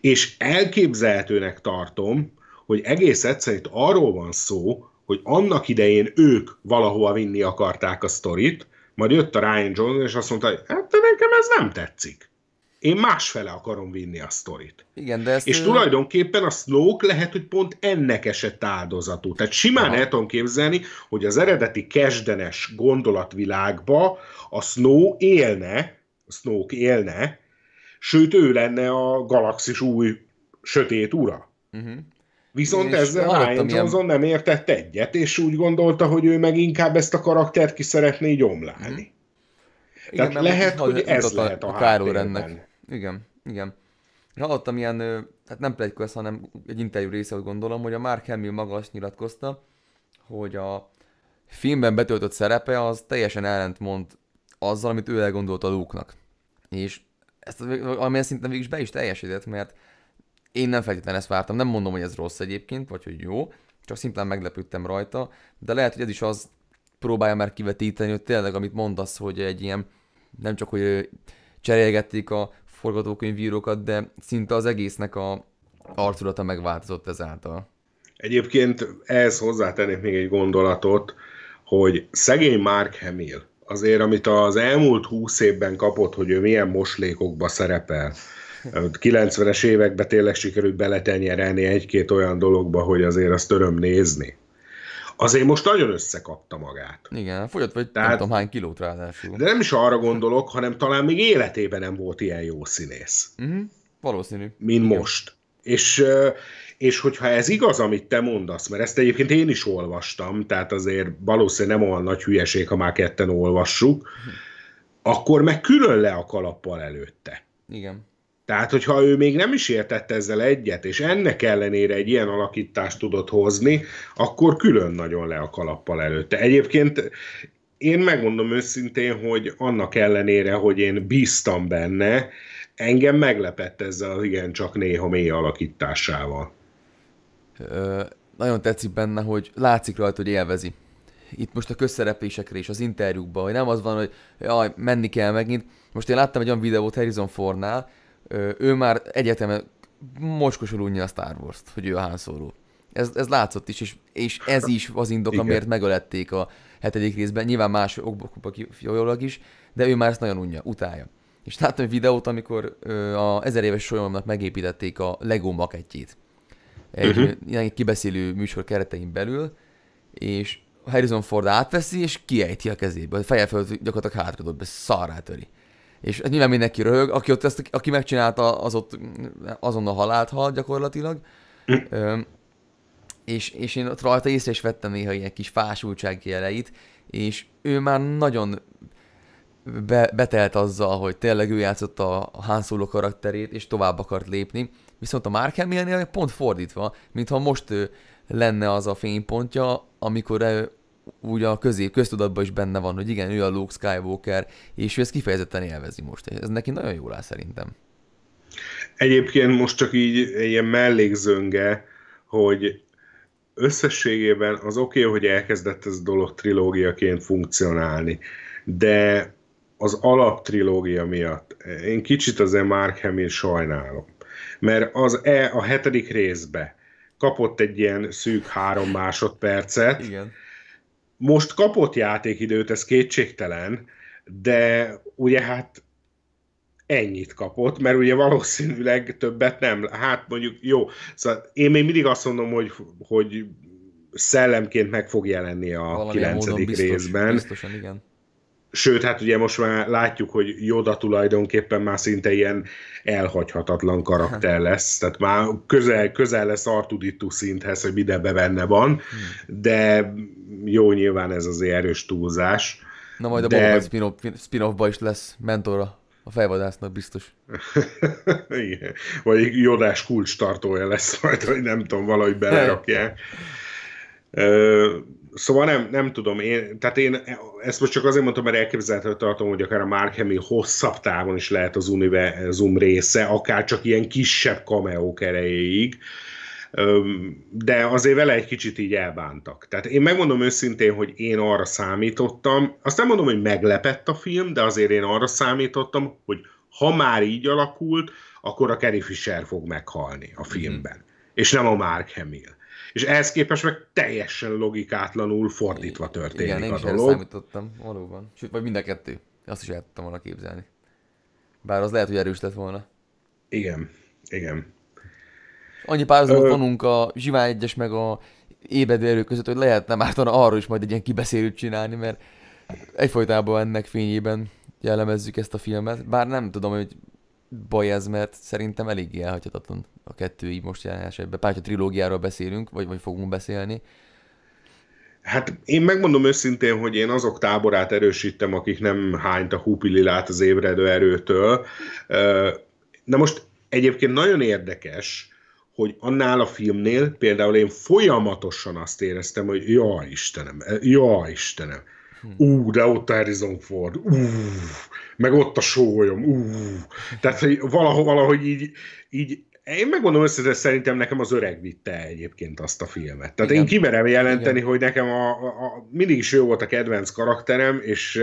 És elképzelhetőnek tartom, hogy egész egyszerűen itt arról van szó, hogy annak idején ők valahova vinni akarták a sztorit, majd jött a Ryan Johnson, és azt mondta, hogy hát nekem ez nem tetszik. Én másfele akarom vinni a sztorit. Igen, de ezt És ő... tulajdonképpen a Snoke lehet, hogy pont ennek esett áldozatú. Tehát simán Aha. el tudom képzelni, hogy az eredeti kesdenes gondolatvilágba a Snow élne, a Snoke élne, sőt ő lenne a galaxis új sötét ura. Uh-huh. Viszont és ezzel Ryan Johnson nem értett egyet, és úgy gondolta, hogy ő meg inkább ezt a karaktert ki szeretné gyomlálni. Mm. Tehát Igen, lehet, hogy ez lehet a, a kárórendnek. Igen, igen. Hallottam ilyen, hát nem plegykó ez, hanem egy interjú része, úgy gondolom, hogy a Mark Hamill maga azt nyilatkozta, hogy a filmben betöltött szerepe az teljesen ellentmond azzal, amit ő elgondolt a Luke-nak. És ezt a, szinten végig is be is teljesített, mert én nem feltétlenül ezt vártam, nem mondom, hogy ez rossz egyébként, vagy hogy jó, csak szimplán meglepődtem rajta, de lehet, hogy ez is az próbálja már kivetíteni, hogy tényleg, amit mondasz, hogy egy ilyen, nem csak, hogy cserélgették a forgatókönyvírókat, de szinte az egésznek a arculata megváltozott ezáltal. Egyébként ehhez hozzátennék még egy gondolatot, hogy szegény Mark Hamill, azért amit az elmúlt húsz évben kapott, hogy ő milyen moslékokba szerepel, 90-es években tényleg sikerült beletenyerelni egy-két olyan dologba, hogy azért azt öröm nézni azért most nagyon összekapta magát. Igen, hát fogyott vagy Tehát, nem tudom hány kilót ráadásul. De nem is arra gondolok, hanem talán még életében nem volt ilyen jó színész. Uh-huh. Valószínű. Mint Igen. most. És, és hogyha ez igaz, amit te mondasz, mert ezt egyébként én is olvastam, tehát azért valószínűleg nem olyan nagy hülyeség, ha már ketten olvassuk, mhm. akkor meg külön le a kalappal előtte. Igen. Tehát, hogyha ő még nem is értett ezzel egyet, és ennek ellenére egy ilyen alakítást tudott hozni, akkor külön nagyon le a kalappal előtte. Egyébként én megmondom őszintén, hogy annak ellenére, hogy én bíztam benne, engem meglepett ezzel az csak néha mély alakításával. Ö, nagyon tetszik benne, hogy látszik rajta, hogy élvezi. Itt most a közszereplésekre és az interjúkban, hogy nem az van, hogy jaj, menni kell megint. Most én láttam egy olyan videót Harrison Fornál, ő már egyetemen mocskosul unja a Star Wars-t, hogy ő a Han Solo. Ez, ez látszott is, és, és ez is az indok, amiért megölették a hetedik részben. Nyilván más okból kifolyólag is, de ő már ezt nagyon unja, utálja. És láttam egy videót, amikor ö, a ezer éves solyomnak megépítették a Lego makettjét. Egy uh-huh. ilyen kibeszélő műsor keretein belül, és Harrison Ford átveszi, és kiejti a kezébe. A feje fölött gyakorlatilag hátradob, szarrá töri és nyilván mindenki röhög, aki ott ezt, aki megcsinálta, az ott azonnal halált hal gyakorlatilag. Mm. és, és én ott rajta észre is vettem néha ilyen kis fásultság jeleit, és ő már nagyon be, betelt azzal, hogy tényleg ő játszotta a Han Solo karakterét, és tovább akart lépni. Viszont a Mark Hamillnél pont fordítva, mintha most ő lenne az a fénypontja, amikor ő úgy a közép köztudatban is benne van, hogy igen, ő a Luke Skywalker, és ő ezt kifejezetten élvezi most. Ez neki nagyon jól áll szerintem. Egyébként most csak így ilyen mellékzönge, hogy összességében az oké, okay, hogy elkezdett ez a dolog trilógiaként funkcionálni, de az alaptrilógia miatt én kicsit azért Mark Hamill sajnálom. Mert az e a hetedik részbe kapott egy ilyen szűk három másodpercet, Igen most kapott játékidőt, ez kétségtelen, de ugye hát ennyit kapott, mert ugye valószínűleg többet nem, hát mondjuk jó, szóval én még mindig azt mondom, hogy, hogy szellemként meg fog jelenni a kilencedik 9. Biztos, részben. Biztosan, igen. Sőt, hát ugye most már látjuk, hogy Joda tulajdonképpen már szinte ilyen elhagyhatatlan karakter lesz, tehát már közel, közel lesz Artuditu szinthez, hogy mindenbe benne van, hmm. de jó, nyilván ez azért erős túlzás. Na majd de... a Boba spin-off, spin-offba is lesz mentora a fejvadásznak biztos. Igen. Vagy egy jodás kulcs tartója lesz majd, hogy nem tudom, valahogy belerakják. Szóval nem, nem tudom, én, tehát én ezt most csak azért mondtam, mert elképzelhető tartom, hogy akár a Mark Hamill hosszabb távon is lehet az univerzum része, akár csak ilyen kisebb kameók erejéig de azért vele egy kicsit így elbántak. Tehát én megmondom őszintén, hogy én arra számítottam, azt nem mondom, hogy meglepett a film, de azért én arra számítottam, hogy ha már így alakult, akkor a Carrie Fisher fog meghalni a mhm. filmben, mm. és nem a Mark Hamill és ehhez képest meg teljesen logikátlanul fordítva történik Igen, a dolog. Igen, számítottam, valóban. Sőt, vagy mind a kettő. Azt is el tudtam volna képzelni. Bár az lehet, hogy erős lett volna. Igen, igen. Annyi párhuzamot vonunk a Zsivány egyes meg a ébedő erő között, hogy lehetne már arról is majd egy ilyen kibeszélőt csinálni, mert egyfolytában ennek fényében jellemezzük ezt a filmet. Bár nem tudom, hogy baj ez, mert szerintem eléggé elhagyhatatlan a kettő így most jelen esetben. Pátya trilógiáról beszélünk, vagy, vagy fogunk beszélni. Hát én megmondom őszintén, hogy én azok táborát erősítem, akik nem hányt a húpililát az ébredő erőtől. Na most egyébként nagyon érdekes, hogy annál a filmnél például én folyamatosan azt éreztem, hogy ja Istenem, ja Istenem, hm. ú, de ott Harrison Ford, ú, meg ott a sólyom, Tehát, hogy valahogy, valahogy így, így én megmondom össze, szerintem nekem az öreg vitte egyébként azt a filmet. Tehát Igen. én kimerem jelenteni, Igen. hogy nekem a, a, a, mindig is jó volt a kedvenc karakterem, és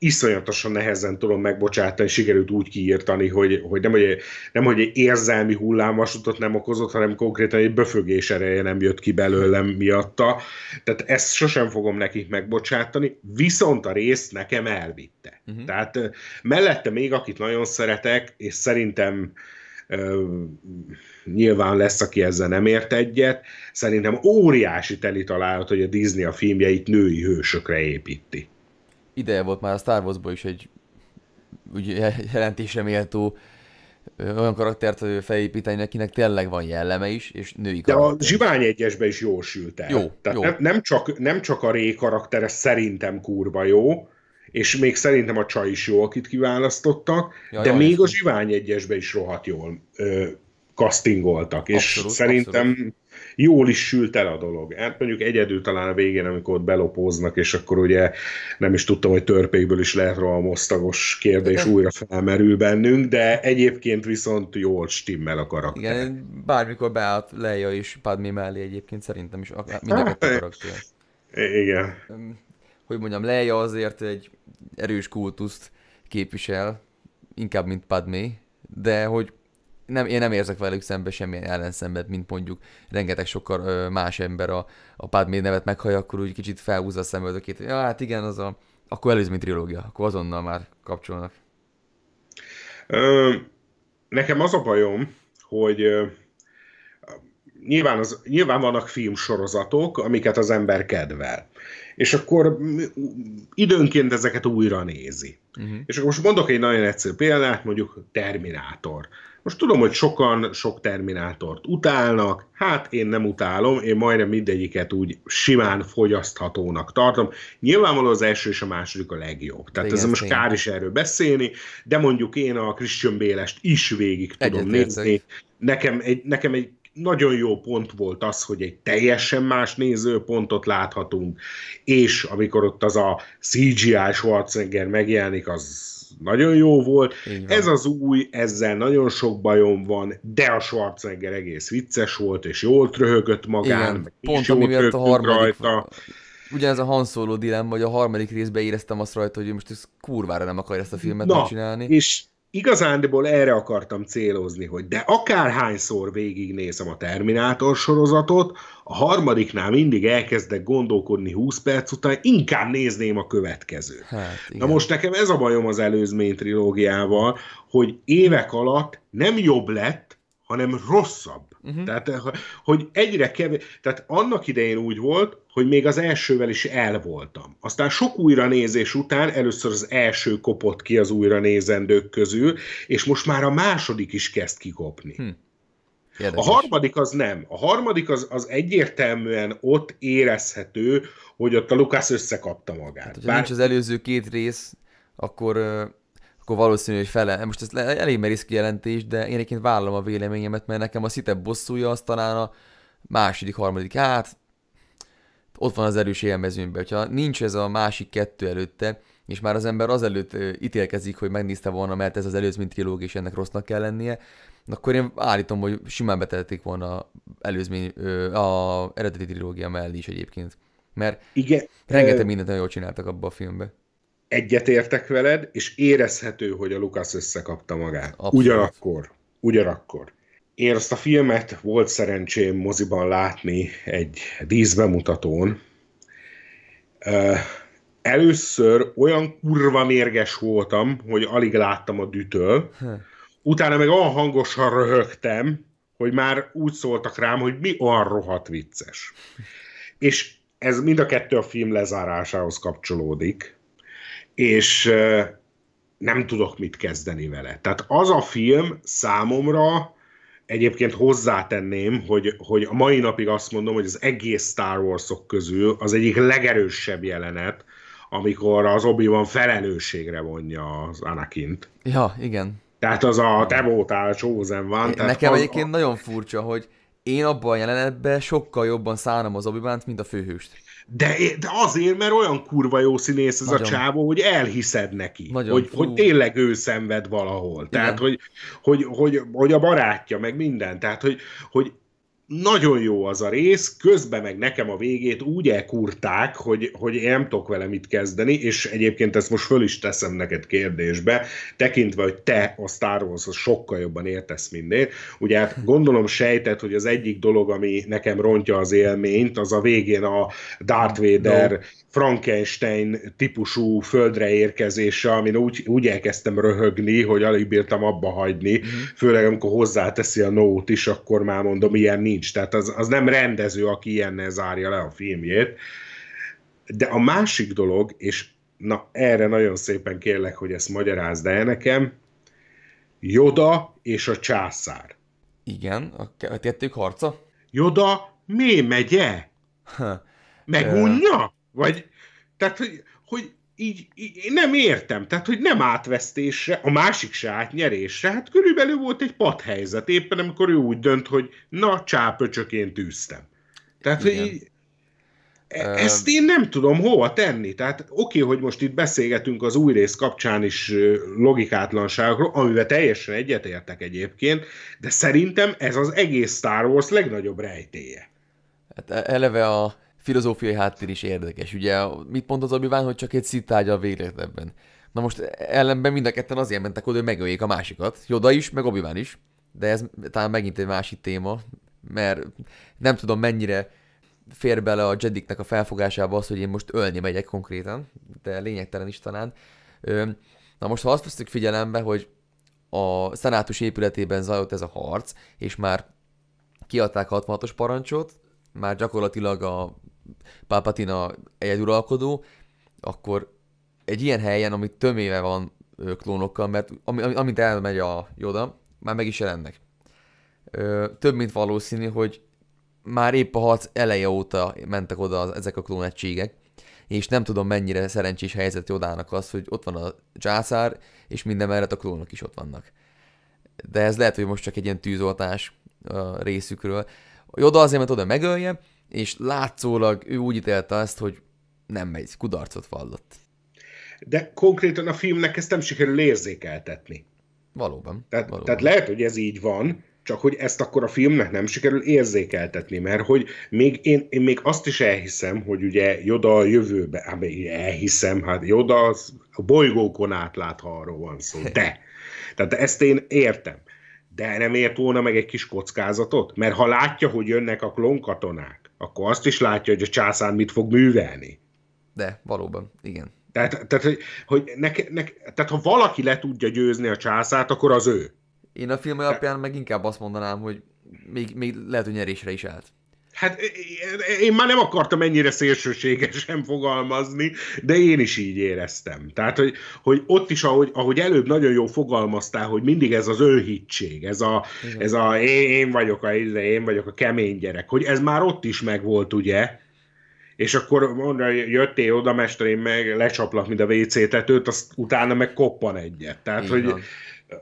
iszonyatosan nehezen tudom megbocsátani, sikerült úgy kiírtani, hogy, hogy nem, hogy nem, hogy egy érzelmi hullámvasutat nem okozott, hanem konkrétan egy böfögés ereje nem jött ki belőlem miatta. Tehát ezt sosem fogom nekik megbocsátani, viszont a rész nekem elvitte. Uh-huh. Tehát mellette még, akit nagyon szeretek, és szerintem ö, nyilván lesz, aki ezzel nem ért egyet, szerintem óriási teli találat, hogy a Disney a filmjeit női hősökre építi. Ideje volt már a Star wars is egy ugye, jelentésre méltó olyan karaktert felépíteni, akinek tényleg van jelleme is, és női karakter. De a Zsivány egyesbe is jól sült el. Jó, Tehát jó. Nem, nem, csak, nem csak a Ré karaktere szerintem kurva jó, és még szerintem a csaj is jó, akit kiválasztottak, ja, de jaj, még a Zsivány egyesbe is rohadt jól ö, castingoltak, abszolút, és szerintem abszolút. jól is sült el a dolog. Hát mondjuk egyedül talán a végén, amikor ott belopóznak, és akkor ugye nem is tudtam, hogy törpékből is lehet róla a mosztagos kérdés de... újra felmerül bennünk, de egyébként viszont jól stimmel a karakter. Igen, bármikor beállt Leia is Padmé mellé egyébként szerintem is, mind a karakter. Igen. Um, hogy mondjam, Leia azért egy erős kultuszt képvisel, inkább mint Padmé, de hogy nem, én nem érzek velük szembe semmilyen ellenszembet, mint mondjuk rengeteg sokkal ö, más ember a, a Padmé nevet meghallja, akkor úgy kicsit felhúzza a szemöldökét, ja, hát igen, az a, akkor mint trilógia, akkor azonnal már kapcsolnak. Ö, nekem az a bajom, hogy ö, nyilván, az, nyilván vannak filmsorozatok, amiket az ember kedvel és akkor mm, időnként ezeket újra nézi. Uh-huh. És akkor most mondok egy nagyon egyszerű példát, mondjuk Terminátor. Most tudom, hogy sokan sok Terminátort utálnak, hát én nem utálom, én majdnem mindegyiket úgy simán fogyaszthatónak tartom. Nyilvánvalóan az első és a második a legjobb. Tehát ez most kár is erről beszélni, de mondjuk én a Christian Bélest is végig tudom Egyet nézni. Érzek. Nekem egy, nekem egy nagyon jó pont volt az, hogy egy teljesen más nézőpontot láthatunk, és amikor ott az a CGI Schwarzenegger megjelenik, az nagyon jó volt. Ez az új, ezzel nagyon sok bajom van, de a Schwarzenegger egész vicces volt, és jól tröhögött magán, Igen, pont jól a harmadik, rajta. Ugye ez a Han Solo dilemma, hogy a harmadik részben éreztem azt rajta, hogy most ez kurvára nem akar ezt a filmet Na, csinálni. és igazándiból erre akartam célozni, hogy de akárhányszor végignézem a Terminátor sorozatot, a harmadiknál mindig elkezdek gondolkodni 20 perc után, inkább nézném a következőt. Hát, Na most nekem ez a bajom az előzmény trilógiával, hogy évek alatt nem jobb lett, hanem rosszabb Uh-huh. Tehát, eh, hogy egyre kevés, tehát annak idején úgy volt, hogy még az elsővel is el voltam. Aztán sok újranézés után először az első kopott ki az újranézendők közül, és most már a második is kezd kikopni. Hm. Érdekes. A harmadik az nem. A harmadik az, az egyértelműen ott érezhető, hogy ott a Lukász összekapta magát. Hát, ha Bár... nincs az előző két rész, akkor akkor valószínű, hogy fele. Most ez elég merész kijelentés, de én egyébként vállalom a véleményemet, mert nekem a szite bosszúja az talán a második, harmadik, hát ott van az erős élmezőnyben. Ha nincs ez a másik kettő előtte, és már az ember azelőtt ítélkezik, hogy megnézte volna, mert ez az előzmény trilógia, és ennek rossznak kell lennie, akkor én állítom, hogy simán betették volna előzmény, a eredeti trilógia mellé is egyébként. Mert Igen, rengeteg mindent nagyon jól csináltak abba a filmbe egyetértek veled, és érezhető, hogy a Lukasz összekapta magát. Abszolút. Ugyanakkor, ugyanakkor. Én azt a filmet volt szerencsém moziban látni egy díszbemutatón. Először olyan kurva mérges voltam, hogy alig láttam a dütől, utána meg olyan hangosan röhögtem, hogy már úgy szóltak rám, hogy mi olyan rohadt vicces. És ez mind a kettő a film lezárásához kapcsolódik és nem tudok mit kezdeni vele. Tehát az a film számomra, egyébként hozzátenném, hogy, hogy a mai napig azt mondom, hogy az egész Star Warsok közül az egyik legerősebb jelenet, amikor az Obi-Wan felelősségre vonja az t Ja, igen. Tehát az a te voltál, chosen van. Nekem egyébként a... nagyon furcsa, hogy én abban a jelenetben sokkal jobban szánom az obi mint a főhőst de, de azért, mert olyan kurva jó színész ez Nagyon. a csávó, hogy elhiszed neki, Nagyon. hogy, hogy tényleg ő szenved valahol. Igen. Tehát, hogy, hogy, hogy, hogy a barátja, meg minden. Tehát, hogy, hogy nagyon jó az a rész, közben meg nekem a végét úgy elkurták, hogy, hogy én nem tudok vele mit kezdeni, és egyébként ezt most föl is teszem neked kérdésbe, tekintve, hogy te a Star Wars-hoz sokkal jobban értesz minden. Ugye hát gondolom sejtett, hogy az egyik dolog, ami nekem rontja az élményt, az a végén a Darth Vader no Frankenstein típusú földre érkezése, amin úgy, úgy elkezdtem röhögni, hogy alig bírtam abba hagyni, mm. főleg amikor hozzáteszi a nót is, akkor már mondom, ilyen nincs. Tehát az, az nem rendező, aki ilyennel zárja le a filmjét. De a másik dolog, és na erre nagyon szépen kérlek, hogy ezt magyarázd el nekem, Joda és a császár. Igen, a kettők harca? Joda, mi megye? Megunja? unja? Vagy, tehát, hogy, hogy így, így, én nem értem, tehát, hogy nem átvesztésre, a másik se átnyerésre, hát körülbelül volt egy padhelyzet, éppen amikor ő úgy dönt, hogy na, csápöcsöként tűztem. Tehát, Igen. hogy így, e, ezt én nem tudom hova tenni. Tehát oké, okay, hogy most itt beszélgetünk az új rész kapcsán is logikátlanságokról, amivel teljesen egyetértek egyébként, de szerintem ez az egész Star Wars legnagyobb rejtéje. Hát e, eleve a filozófiai háttér is érdekes. Ugye mit pont az Obi-Wan, hogy csak egy szitágy a véletlenben. Na most ellenben mind a ketten azért mentek oda, hogy megöljék a másikat. Joda is, meg obi is. De ez talán megint egy másik téma, mert nem tudom mennyire fér bele a Jediknek a felfogásába az, hogy én most ölni megyek konkrétan, de lényegtelen is talán. Na most, ha azt veszük figyelembe, hogy a szenátus épületében zajlott ez a harc, és már kiadták 66-os parancsot, már gyakorlatilag a Palpatine egyeduralkodó, akkor egy ilyen helyen, ami töméve van klónokkal, mert am, amint elmegy a Joda, már meg is jelennek. Ö, több mint valószínű, hogy már épp a harc eleje óta mentek oda az, ezek a klónegységek, és nem tudom mennyire szerencsés helyzet Jodának az, hogy ott van a császár, és minden mellett a klónok is ott vannak. De ez lehet, hogy most csak egy ilyen tűzoltás a részükről. Joda azért, mert oda megölje, és látszólag ő úgy ítélte azt, hogy nem megy, kudarcot vallott. De konkrétan a filmnek ezt nem sikerül érzékeltetni. Valóban. Tehát, valóban. tehát lehet, hogy ez így van, csak hogy ezt akkor a filmnek nem sikerül érzékeltetni, mert hogy még én, én még azt is elhiszem, hogy ugye Joda a jövőbe, hát elhiszem, hát Joda az a bolygókon átlát, ha arról van szó, de. Tehát ezt én értem. De nem ért volna meg egy kis kockázatot? Mert ha látja, hogy jönnek a klonkatonák, akkor azt is látja, hogy a császár mit fog művelni. De, valóban, igen. Tehát, tehát, hogy neke, neke, tehát ha valaki le tudja győzni a császát, akkor az ő. Én a film alapján meg inkább azt mondanám, hogy még, még lehet, hogy nyerésre is állt. Hát én már nem akartam ennyire szélsőségesen fogalmazni, de én is így éreztem. Tehát, hogy, hogy ott is, ahogy, ahogy előbb nagyon jól fogalmaztál, hogy mindig ez az önhittség, ez a, ez a én, én, vagyok a izé, én vagyok a kemény gyerek, hogy ez már ott is megvolt, ugye? és akkor mondja, jöttél oda, mester, én meg lecsaplak, mint a WC tetőt, azt utána meg koppan egyet. Tehát, Igen. hogy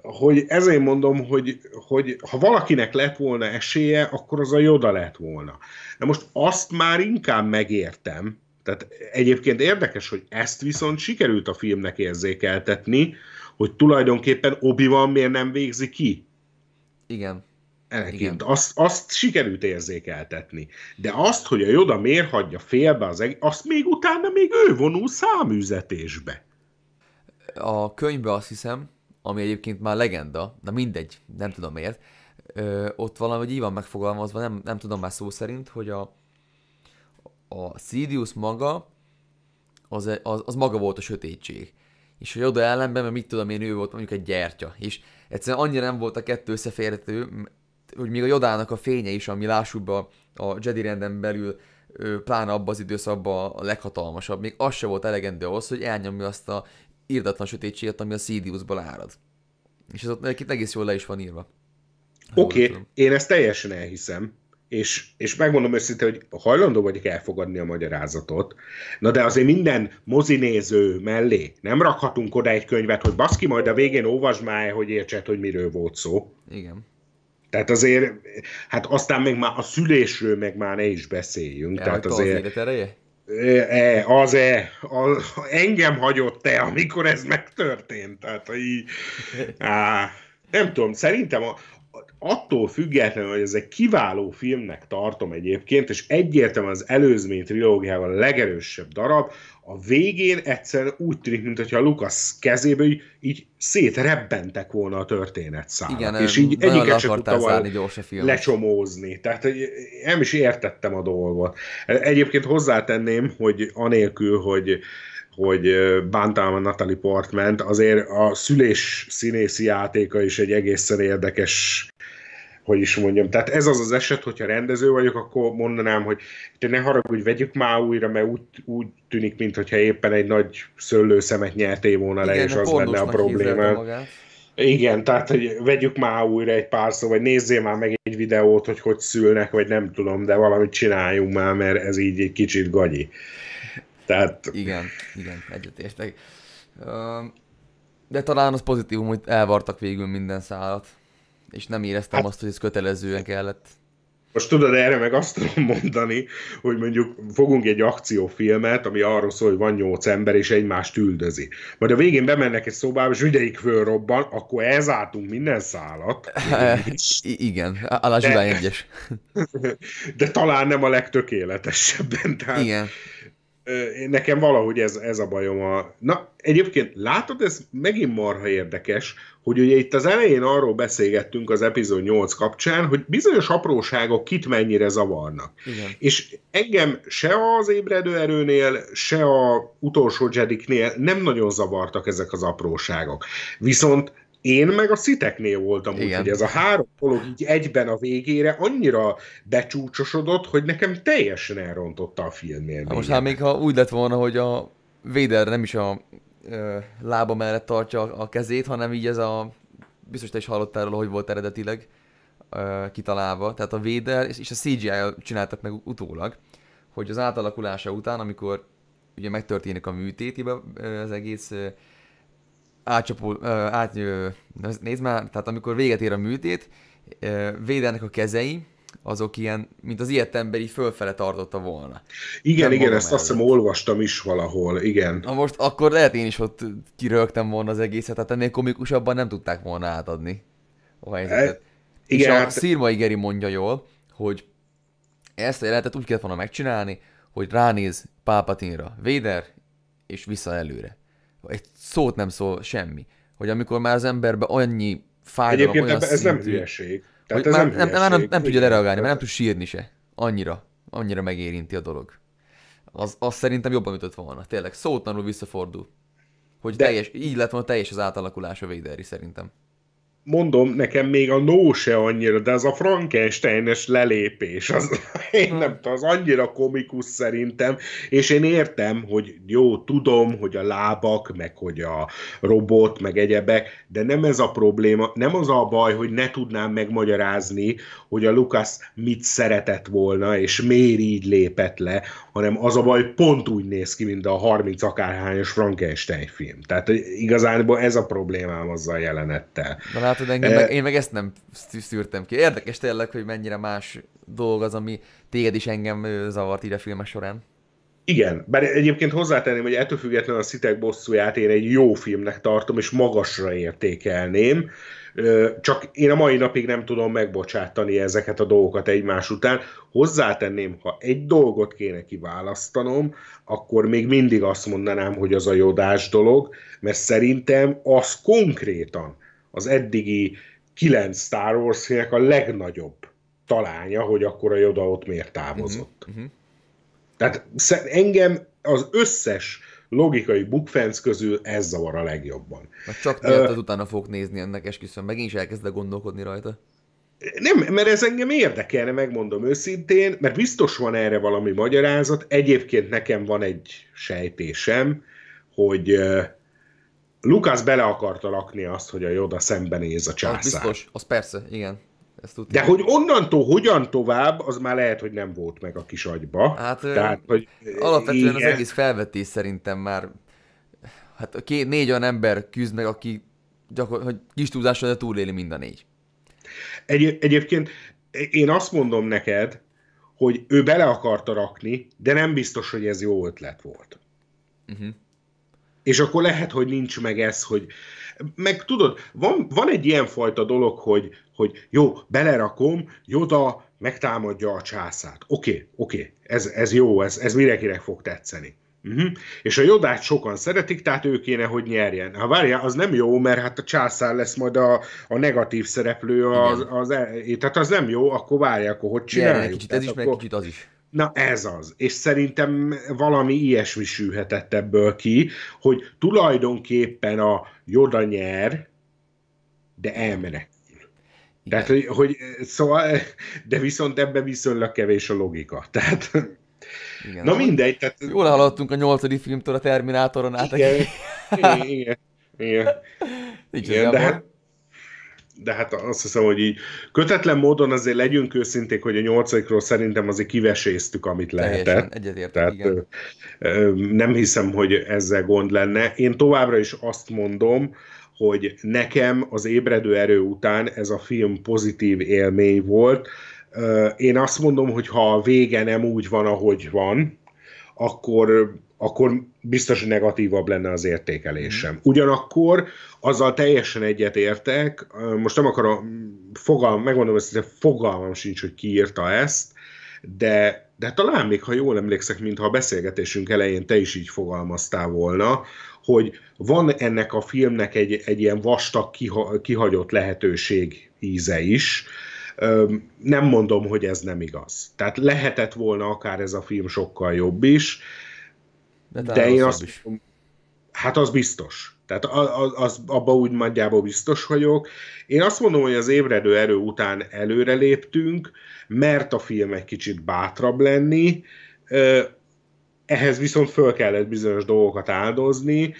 hogy ezért mondom, hogy, hogy ha valakinek lett volna esélye, akkor az a Joda lett volna. Na most azt már inkább megértem, tehát egyébként érdekes, hogy ezt viszont sikerült a filmnek érzékeltetni, hogy tulajdonképpen Obi-Wan miért nem végzi ki. Igen. Igen. Azt, azt sikerült érzékeltetni. De azt, hogy a Joda miért hagyja félbe az egész, azt még utána még ő vonul száműzetésbe. A könyvbe azt hiszem, ami egyébként már legenda, na mindegy, nem tudom miért, ö, ott valami így van megfogalmazva, nem, nem tudom már szó szerint, hogy a, a Sidious maga, az, az, az maga volt a sötétség. És hogy oda ellenben, mert mit tudom én, ő volt mondjuk egy gyertya. És egyszerűen annyira nem volt a kettő összeférhető, hogy még a Jodának a fénye is, ami lássuk be a, a Jedi renden belül, ő, pláne abban az időszakban a leghatalmasabb, még az se volt elegendő ahhoz, hogy elnyomja azt a írdatlan sötétséget, ami a Sidious-ból árad. És ez ott itt egész jól le is van írva. Oké, okay, én ezt teljesen elhiszem, és, és megmondom őszintén, hogy hajlandó vagyok elfogadni a magyarázatot, na de azért minden mozinéző mellé nem rakhatunk oda egy könyvet, hogy baszki, majd a végén olvasd már, hogy értsed, hogy miről volt szó. Igen. Tehát azért, hát aztán még már a szülésről meg már ne is beszéljünk. Elhagyta tehát azért... az e, az-e, az, engem hagyott te, amikor ez megtörtént? Tehát, így, á, nem tudom, szerintem a, attól függetlenül, hogy ez egy kiváló filmnek tartom egyébként, és egyértelműen az előzmény trilógiával a legerősebb darab, a végén egyszer úgy tűnik, mintha Lukasz kezéből így, így szétrebbentek volna a történet szállat. Igen, és így egyiket sem tudta lecsomózni. Tehát nem is értettem a dolgot. Egyébként hozzátenném, hogy anélkül, hogy hogy bántam a Natalie Portment, azért a szülés színészi játéka is egy egészen érdekes hogy is mondjam. Tehát ez az az eset, hogyha rendező vagyok, akkor mondanám, hogy te ne haragudj, vegyük már újra, mert úgy, úgy tűnik, mintha éppen egy nagy szőlőszemet nyertél volna le, Igen, és az lenne a probléma. Igen, tehát hogy vegyük már újra egy pár szó, vagy nézzél már meg egy videót, hogy hogy szülnek, vagy nem tudom, de valamit csináljunk már, mert ez így egy kicsit gagyi. Tehát... Igen, igen, egyetértek. De talán az pozitívum, hogy elvartak végül minden szállat és nem éreztem hát, azt, hogy ez kötelezően kellett. Most tudod, erre meg azt tudom mondani, hogy mondjuk fogunk egy akciófilmet, ami arról szól, hogy van nyolc ember, és egymást üldözi. Majd a végén bemennek egy szobába, és üdeik fölrobban, akkor elzártunk minden szálat. igen, állás de, egyes. De talán nem a legtökéletesebben. Tehát... Igen nekem valahogy ez, ez a bajom. A... Na, egyébként látod, ez megint marha érdekes, hogy ugye itt az elején arról beszélgettünk az epizód 8 kapcsán, hogy bizonyos apróságok kit mennyire zavarnak. Igen. És engem se az ébredő erőnél, se a utolsó Jediknél nem nagyon zavartak ezek az apróságok. Viszont én meg a sziteknél voltam, úgyhogy ez a három dolog így egyben a végére annyira becsúcsosodott, hogy nekem teljesen elrontotta a filmnél. Most hát még ha úgy lett volna, hogy a Véder nem is a ö, lába mellett tartja a kezét, hanem így ez a, biztos te is hallottál róla, hogy volt eredetileg ö, kitalálva, tehát a Véder és a cgi csináltak meg utólag, hogy az átalakulása után, amikor ugye megtörténik a műtét, az egész átcsapó, át, nézd már, tehát amikor véget ér a műtét, védenek a kezei, azok ilyen, mint az ilyet emberi fölfele tartotta volna. Igen, Nem igen, ezt azt hiszem olvastam is valahol, igen. Na most akkor lehet én is ott kirögtem volna az egészet, tehát ennél komikusabban nem tudták volna átadni a helyzetet. E, igen, És a hát... Szirmai Geri mondja jól, hogy ezt a jelentet úgy kellett volna megcsinálni, hogy ránéz Pápatinra Véder, és vissza előre egy szót nem szól semmi. Hogy amikor már az emberbe annyi fájdalom Egyébként olyan ez szintű, nem hülyeség. Tehát ez már, nem, hülyeség. nem, nem, nem tudja lereagálni, mert nem tud sírni se. Annyira, annyira megérinti a dolog. Az, az szerintem jobban ütött volna, tényleg. Szótlanul visszafordul. Hogy De... teljes, így lett volna teljes az átalakulás a Véderi szerintem mondom, nekem még a no se annyira, de az a Frankensteines lelépés, az, én nem hm. tudom, az annyira komikus szerintem, és én értem, hogy jó, tudom, hogy a lábak, meg hogy a robot, meg egyebek, de nem ez a probléma, nem az a baj, hogy ne tudnám megmagyarázni, hogy a Lukasz mit szeretett volna, és miért így lépett le, hanem az a baj pont úgy néz ki, mint a 30 akárhányos Frankenstein film. Tehát igazából ez a problémám azzal a jelenettel. Na látod, engem, e... meg, én meg ezt nem szűrtem ki. Érdekes tényleg, hogy mennyire más dolog az, ami téged is engem zavart így a filmes során. Igen, bár egyébként hozzátenném, hogy ettől függetlenül a Szitek bosszúját én egy jó filmnek tartom, és magasra értékelném. Csak én a mai napig nem tudom megbocsátani ezeket a dolgokat egymás után. Hozzátenném, ha egy dolgot kéne kiválasztanom, akkor még mindig azt mondanám, hogy az a jodás dolog, mert szerintem az konkrétan az eddigi kilenc Star Wars a legnagyobb talánya, hogy akkor a Joda ott miért távozott. Uh-huh. Tehát engem az összes logikai bukfenc közül ez zavar a legjobban. Mert csak miatt uh, utána fog nézni ennek esküszön, meg én is elkezdek gondolkodni rajta. Nem, mert ez engem érdekelne, megmondom őszintén, mert biztos van erre valami magyarázat. Egyébként nekem van egy sejtésem, hogy Lukasz bele akarta lakni azt, hogy a Joda szembenéz a császár. Az biztos, az persze, igen. Ezt De hogy onnantól, hogyan tovább, az már lehet, hogy nem volt meg a kis agyba. Hát Tehát, hogy alapvetően ilyen. az egész felvetés szerintem már hát két, négy olyan ember küzd meg, aki gyakor- hogy kis túlzással, de túléli mind a négy. Egy, egyébként én azt mondom neked, hogy ő bele akarta rakni, de nem biztos, hogy ez jó ötlet volt. Uh-huh. És akkor lehet, hogy nincs meg ez, hogy meg tudod, van, van egy ilyen fajta dolog, hogy, hogy jó, belerakom, Joda megtámadja a császát. Oké, okay, oké, okay, ez, ez jó, ez, ez mindenkinek fog tetszeni. Uh-huh. És a jodát sokan szeretik, tehát ő kéne, hogy nyerjen. Ha várja, az nem jó, mert hát a császár lesz majd a, a negatív szereplő, az, az, e, tehát az nem jó, akkor várja, akkor hogy csináljuk. Nyerjen egy kicsit ez is, akkor... meg kicsit az is. Na ez az. És szerintem valami ilyesmi sűhetett ebből ki, hogy tulajdonképpen a Joda nyer, de elmenek. De, hogy, hogy, szóval, de viszont ebben viszonylag kevés a logika. Tehát, igen, na mindegy. Tehát... Jól hallottunk a nyolcadik filmtől a Terminátoron át. Igen, igen, igen. igen. igen de hát de hát azt hiszem, hogy így kötetlen módon azért legyünk őszinték, hogy a nyolcaikról szerintem azért kiveséztük, amit lehetett. Teljesen, Tehát, igen. Ö, nem hiszem, hogy ezzel gond lenne. Én továbbra is azt mondom, hogy nekem az ébredő erő után ez a film pozitív élmény volt. Én azt mondom, hogy ha a vége nem úgy van, ahogy van, akkor akkor biztos, hogy negatívabb lenne az értékelésem. Mhm. Ugyanakkor azzal teljesen egyetértek, most nem akarom, fogalm, megmondom ezt, fogalmam sincs, hogy ki írta ezt, de, de talán még, ha jól emlékszek, mintha a beszélgetésünk elején te is így fogalmaztál volna, hogy van ennek a filmnek egy, egy ilyen vastag, kiha, kihagyott lehetőség íze is, nem mondom, hogy ez nem igaz. Tehát lehetett volna akár ez a film sokkal jobb is, de, de én azt is. Hát az biztos. Tehát az, az, abba úgy nagyjából biztos vagyok. Én azt mondom, hogy az ébredő erő után előre léptünk, mert a film egy kicsit bátrabb lenni, ehhez viszont föl kellett bizonyos dolgokat áldozni,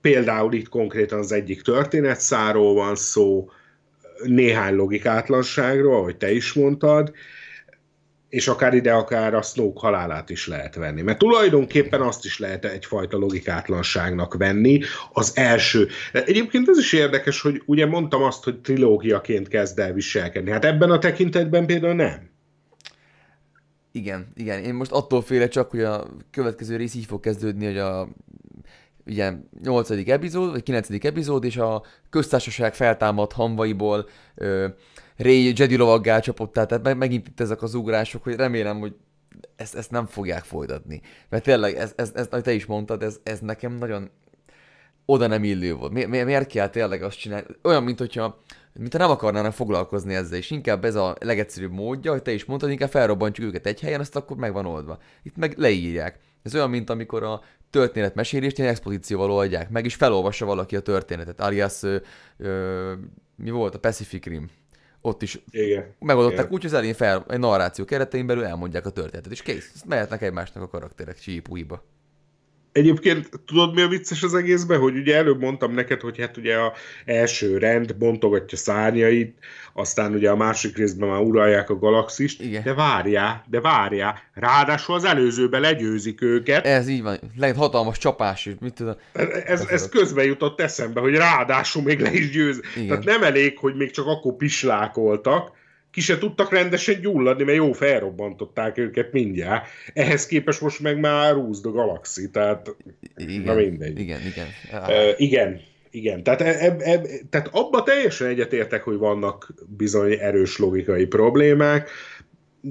például itt konkrétan az egyik történetszáról van szó, néhány logikátlanságról, ahogy te is mondtad, és akár ide, akár a Snoke halálát is lehet venni. Mert tulajdonképpen azt is lehet egyfajta logikátlanságnak venni, az első. Egyébként ez is érdekes, hogy ugye mondtam azt, hogy trilógiaként kezd el viselkedni. Hát ebben a tekintetben például nem. Igen, igen. Én most attól félek csak, hogy a következő rész így fog kezdődni, hogy a ugye 8. epizód, vagy 9. epizód, és a köztársaság feltámadt hanvaiból ö, Ray Jedi lovaggá csapott, tehát meg, megint itt ezek az ugrások, hogy remélem, hogy ezt, ezt nem fogják folytatni. Mert tényleg, ez, ez, ez, ahogy te is mondtad, ez, ez nekem nagyon oda nem illő volt. Mi, mi, miért kell tényleg azt csinálni? Olyan, mint hogyha mint ha nem akarnának foglalkozni ezzel, és inkább ez a legegyszerűbb módja, hogy te is mondtad, inkább felrobbantjuk őket egy helyen, azt akkor megvan oldva. Itt meg leírják. Ez olyan, mint amikor a történetmesélést ilyen expozícióval oldják, meg is felolvassa valaki a történetet, alias ö, ö, mi volt a Pacific Rim ott is Igen. megoldották úgyhogy az elén fel, egy narráció keretein belül elmondják a történetet, és kész. Ezt mehetnek egymásnak a karakterek csípújba. Egyébként tudod mi a vicces az egészben, hogy ugye előbb mondtam neked, hogy hát ugye a első rend bontogatja szárnyait, aztán ugye a másik részben már uralják a galaxist, Igen. de várjál, de várjál, ráadásul az előzőben legyőzik őket. Ez így van, lehet hatalmas csapás is, mit tudom. Ez, ez, ez közben jutott eszembe, hogy ráadásul még le is győz. Igen. Tehát nem elég, hogy még csak akkor pislákoltak, ki se tudtak rendesen gyulladni, mert jó felrobbantották őket mindjárt. Ehhez képest most meg már rúzd a galaxi, tehát igen, na mindegy. Igen, igen. Uh, igen, igen. Tehát, eb, eb, e, tehát abba teljesen egyetértek, hogy vannak bizony erős logikai problémák,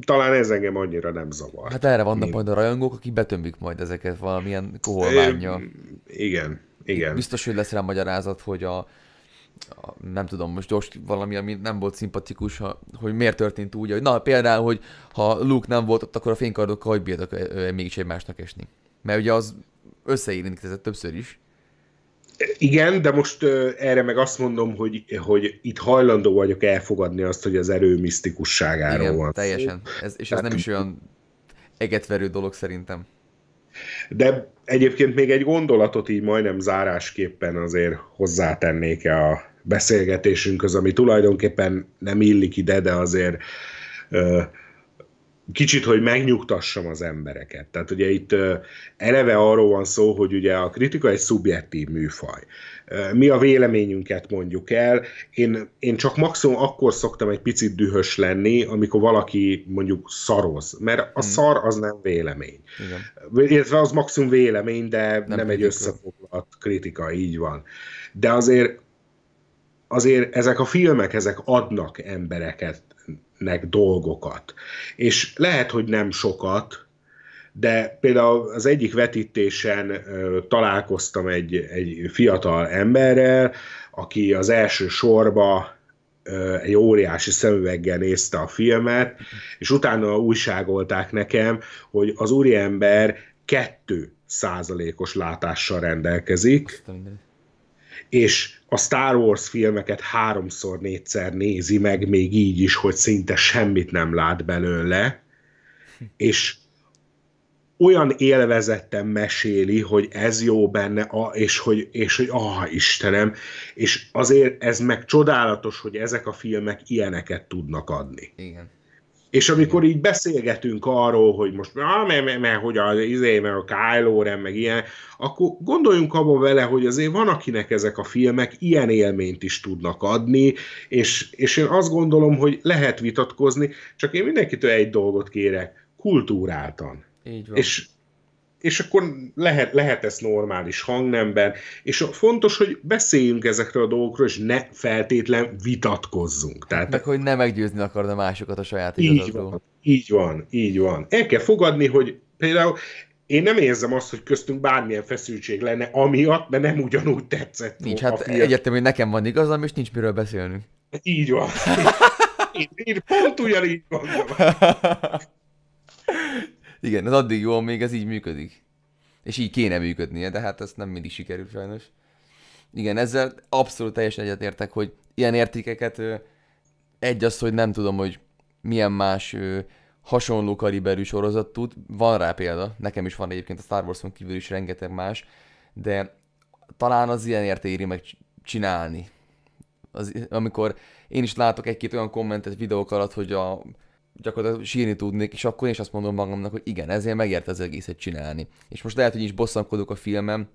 talán ez engem annyira nem zavar. Hát erre vannak Mind. majd a rajongók, akik betömbik majd ezeket valamilyen koholványa. Igen, igen. Biztos, hogy lesz rá magyarázat, hogy a, nem tudom, most gyors valami, ami nem volt szimpatikus, ha, hogy miért történt úgy, hogy na például, hogy ha Luke nem volt ott, akkor a fénykardokkal hogy bírtak e, mégis egymásnak esni? Mert ugye az összeérintkezett többször is. Igen, de most ö, erre meg azt mondom, hogy, hogy itt hajlandó vagyok elfogadni azt, hogy az erő misztikusságáról Igen, van. teljesen. Ez, és Tehát... ez nem is olyan egetverő dolog szerintem. De Egyébként még egy gondolatot így majdnem zárásképpen azért hozzátennék a beszélgetésünkhöz, ami tulajdonképpen nem illik ide, de azért ö, kicsit, hogy megnyugtassam az embereket. Tehát ugye itt ö, eleve arról van szó, hogy ugye a kritika egy szubjektív műfaj mi a véleményünket mondjuk el. Én, én csak maximum akkor szoktam egy picit dühös lenni, amikor valaki mondjuk szaroz, mert a hmm. szar az nem vélemény. Igen. Illetve az maximum vélemény, de nem, nem egy összefoglalt kritika, így van. De azért azért ezek a filmek, ezek adnak embereket dolgokat. És lehet, hogy nem sokat, de például az egyik vetítésen találkoztam egy, egy fiatal emberrel, aki az első sorba egy óriási szemüveggel nézte a filmet, és utána újságolták nekem, hogy az úriember kettő százalékos látással rendelkezik, és a Star Wars filmeket háromszor, négyszer nézi meg, még így is, hogy szinte semmit nem lát belőle, és olyan élvezetten meséli, hogy ez jó benne, és hogy, és hogy ah, Istenem, és azért ez meg csodálatos, hogy ezek a filmek ilyeneket tudnak adni. Igen. És amikor így beszélgetünk arról, hogy most, ah, mert, mert, mert hogy az izé, mert a Kylo Ren, meg ilyen, akkor gondoljunk abba vele, hogy azért van, akinek ezek a filmek ilyen élményt is tudnak adni, és, és én azt gondolom, hogy lehet vitatkozni, csak én mindenkitől egy dolgot kérek, kultúráltan. Így van. És, és akkor lehet, lehet ez normális hangnemben, és fontos, hogy beszéljünk ezekről a dolgokról, és ne feltétlen vitatkozzunk. Tehát, Meg hogy ne meggyőzni akarna másokat a saját így van, így van, így van. El kell fogadni, hogy például én nem érzem azt, hogy köztünk bármilyen feszültség lenne amiatt, mert nem ugyanúgy tetszett. Nincs, hát egyetem, hogy nekem van igazam, és nincs miről beszélnünk. Így van. Én, én pont ugyanígy gondolom. Igen, az addig jó, amíg ez így működik. És így kéne működnie, de hát ez nem mindig sikerül sajnos. Igen, ezzel abszolút teljesen egyetértek, hogy ilyen értékeket egy az, hogy nem tudom, hogy milyen más hasonló kaliberű sorozat tud. Van rá példa, nekem is van egyébként a Star wars kívül is rengeteg más, de talán az ilyen értéri meg csinálni. Az, amikor én is látok egy-két olyan kommentet videók alatt, hogy a gyakorlatilag sírni tudnék, és akkor én is azt mondom magamnak, hogy igen, ezért megért az egészet csinálni. És most lehet, hogy is bosszankodok a filmem,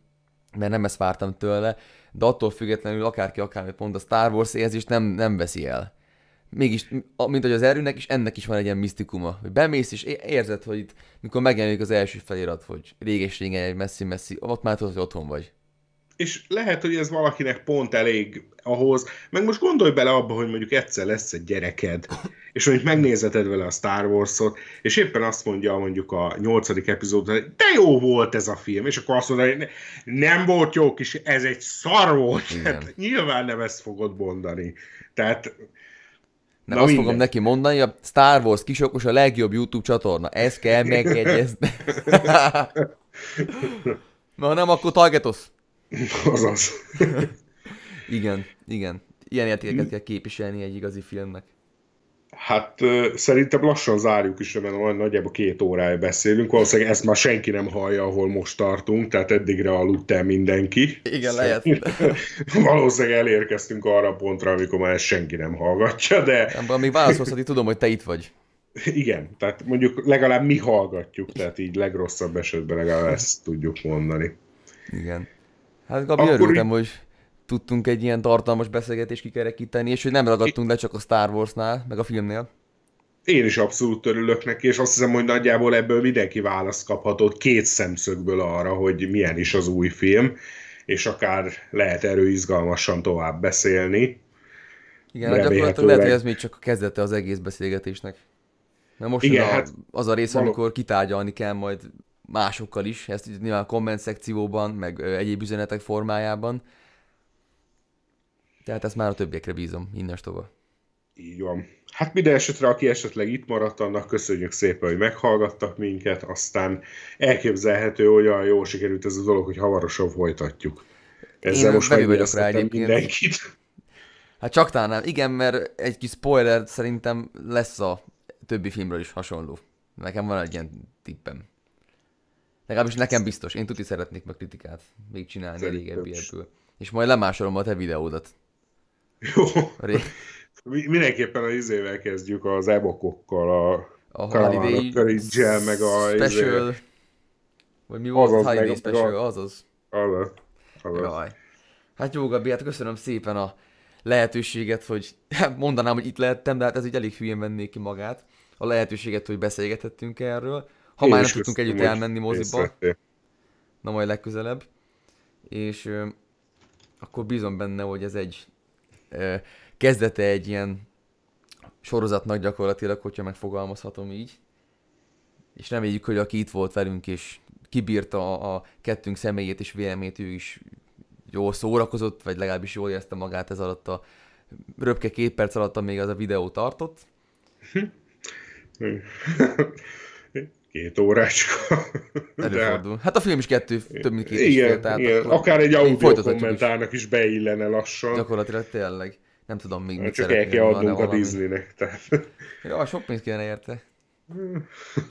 mert nem ezt vártam tőle, de attól függetlenül akárki akármit mond, a Star Wars érzést nem, nem veszi el. Mégis, mint hogy az erőnek is, ennek is van egy ilyen misztikuma. Hogy bemész és érzed, hogy itt, mikor megjelenik az első felirat, hogy réges régen egy messzi-messzi, ott már tudod, hogy otthon vagy és lehet, hogy ez valakinek pont elég ahhoz, meg most gondolj bele abba, hogy mondjuk egyszer lesz egy gyereked, és mondjuk megnézeted vele a Star Wars-ot, és éppen azt mondja mondjuk a nyolcadik epizód, hogy de jó volt ez a film, és akkor azt mondja, hogy nem volt jó kis, ez egy szar volt. Hát, nyilván nem ezt fogod mondani. Tehát nem Na azt minden. fogom neki mondani, a Star Wars kisokos a legjobb YouTube csatorna. Ezt kell megjegyezni. Na, ha nem, akkor targetosz. Azaz. igen, igen. Ilyen értékeket kell képviselni egy igazi filmnek. Hát szerintem lassan zárjuk is, mert olyan nagyjából két órája beszélünk. Valószínűleg ezt már senki nem hallja, ahol most tartunk, tehát eddigre aludt el mindenki. Igen, lehet. Valószínűleg elérkeztünk arra a pontra, amikor már ezt senki nem hallgatja, de... Nem, amíg válaszolsz, hogy tudom, hogy te itt vagy. Igen, tehát mondjuk legalább mi hallgatjuk, tehát így legrosszabb esetben legalább ezt tudjuk mondani. Igen. Hát Gabi, akkor örültem, hogy tudtunk egy ilyen tartalmas beszélgetést kikerekíteni, és hogy nem ragadtunk le csak a Star Warsnál, meg a filmnél. Én is abszolút örülök neki, és azt hiszem, hogy nagyjából ebből mindenki választ kaphatott két szemszögből arra, hogy milyen is az új film, és akár lehet erő izgalmasan tovább beszélni. Igen, hát gyakorlatilag lehet, hogy ez még csak a kezdete az egész beszélgetésnek. Na most Igen, a, hát, az a rész, van... amikor kitárgyalni kell majd másokkal is, ezt itt nyilván a komment szekcióban, meg egyéb üzenetek formájában. Tehát ezt már a többiekre bízom, innestova. Így van. Hát minden esetre, aki esetleg itt maradt, annak köszönjük szépen, hogy meghallgattak minket, aztán elképzelhető, hogy olyan jól sikerült ez a dolog, hogy hamarosan folytatjuk. Ezzel Én most vagyok rá egyébként. mindenkit. Hát csak talán igen, mert egy kis spoiler szerintem lesz a többi filmről is hasonló. Nekem van egy ilyen tippem. Legalábbis nekem biztos. Én tuti szeretnék meg kritikát még csinálni Szerintem a régebbi ebből. És majd lemásolom a te videódat. Jó. Ré... Mindenképpen az izével kezdjük az ebokokkal, a, a Holiday meg a... Special. Izé... Vagy mi volt? Azaz, Holiday Special, a... azaz. Azaz. azaz. Jaj. Hát jó, Gabi, hát köszönöm szépen a lehetőséget, hogy hát mondanám, hogy itt lehettem, de hát ez így elég hülyén vennék ki magát. A lehetőséget, hogy beszélgethettünk erről. Ha Én már nem tudtunk együtt elmenni moziba. Na majd legközelebb. És ö, akkor bízom benne, hogy ez egy ö, kezdete egy ilyen sorozatnak gyakorlatilag, hogyha megfogalmazhatom így. És reméljük, hogy aki itt volt velünk és kibírta a, a kettünk személyét és véleményét, ő is jól szórakozott, vagy legalábbis jól érezte magát ez alatt a röpke két perc alatt, amíg az a videó tartott. Hm két órácska. Előfordul. De... Hát a film is kettő, több mint két igen, fél, tehát igen. Akkor akár egy audio kommentárnak is. is beillene lassan. Gyakorlatilag tényleg. Nem tudom még, mit Csak el kell adnunk a Disneynek. Tehát. Ja, sok pénzt kéne érte.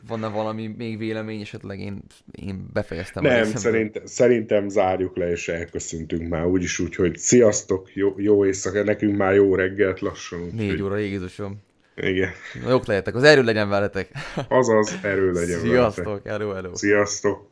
Van-e valami még vélemény, esetleg én, én befejeztem. Nem, szerintem, szerintem zárjuk le, és elköszöntünk már úgyis úgy, hogy sziasztok, jó, jó éjszaka, nekünk már jó reggelt lassan. Négy óra, Jézusom. Igen. Jók lehetek, az erő legyen veletek. Azaz, erő legyen Sziasztok, veletek. Sziasztok, elő, elő. Sziasztok.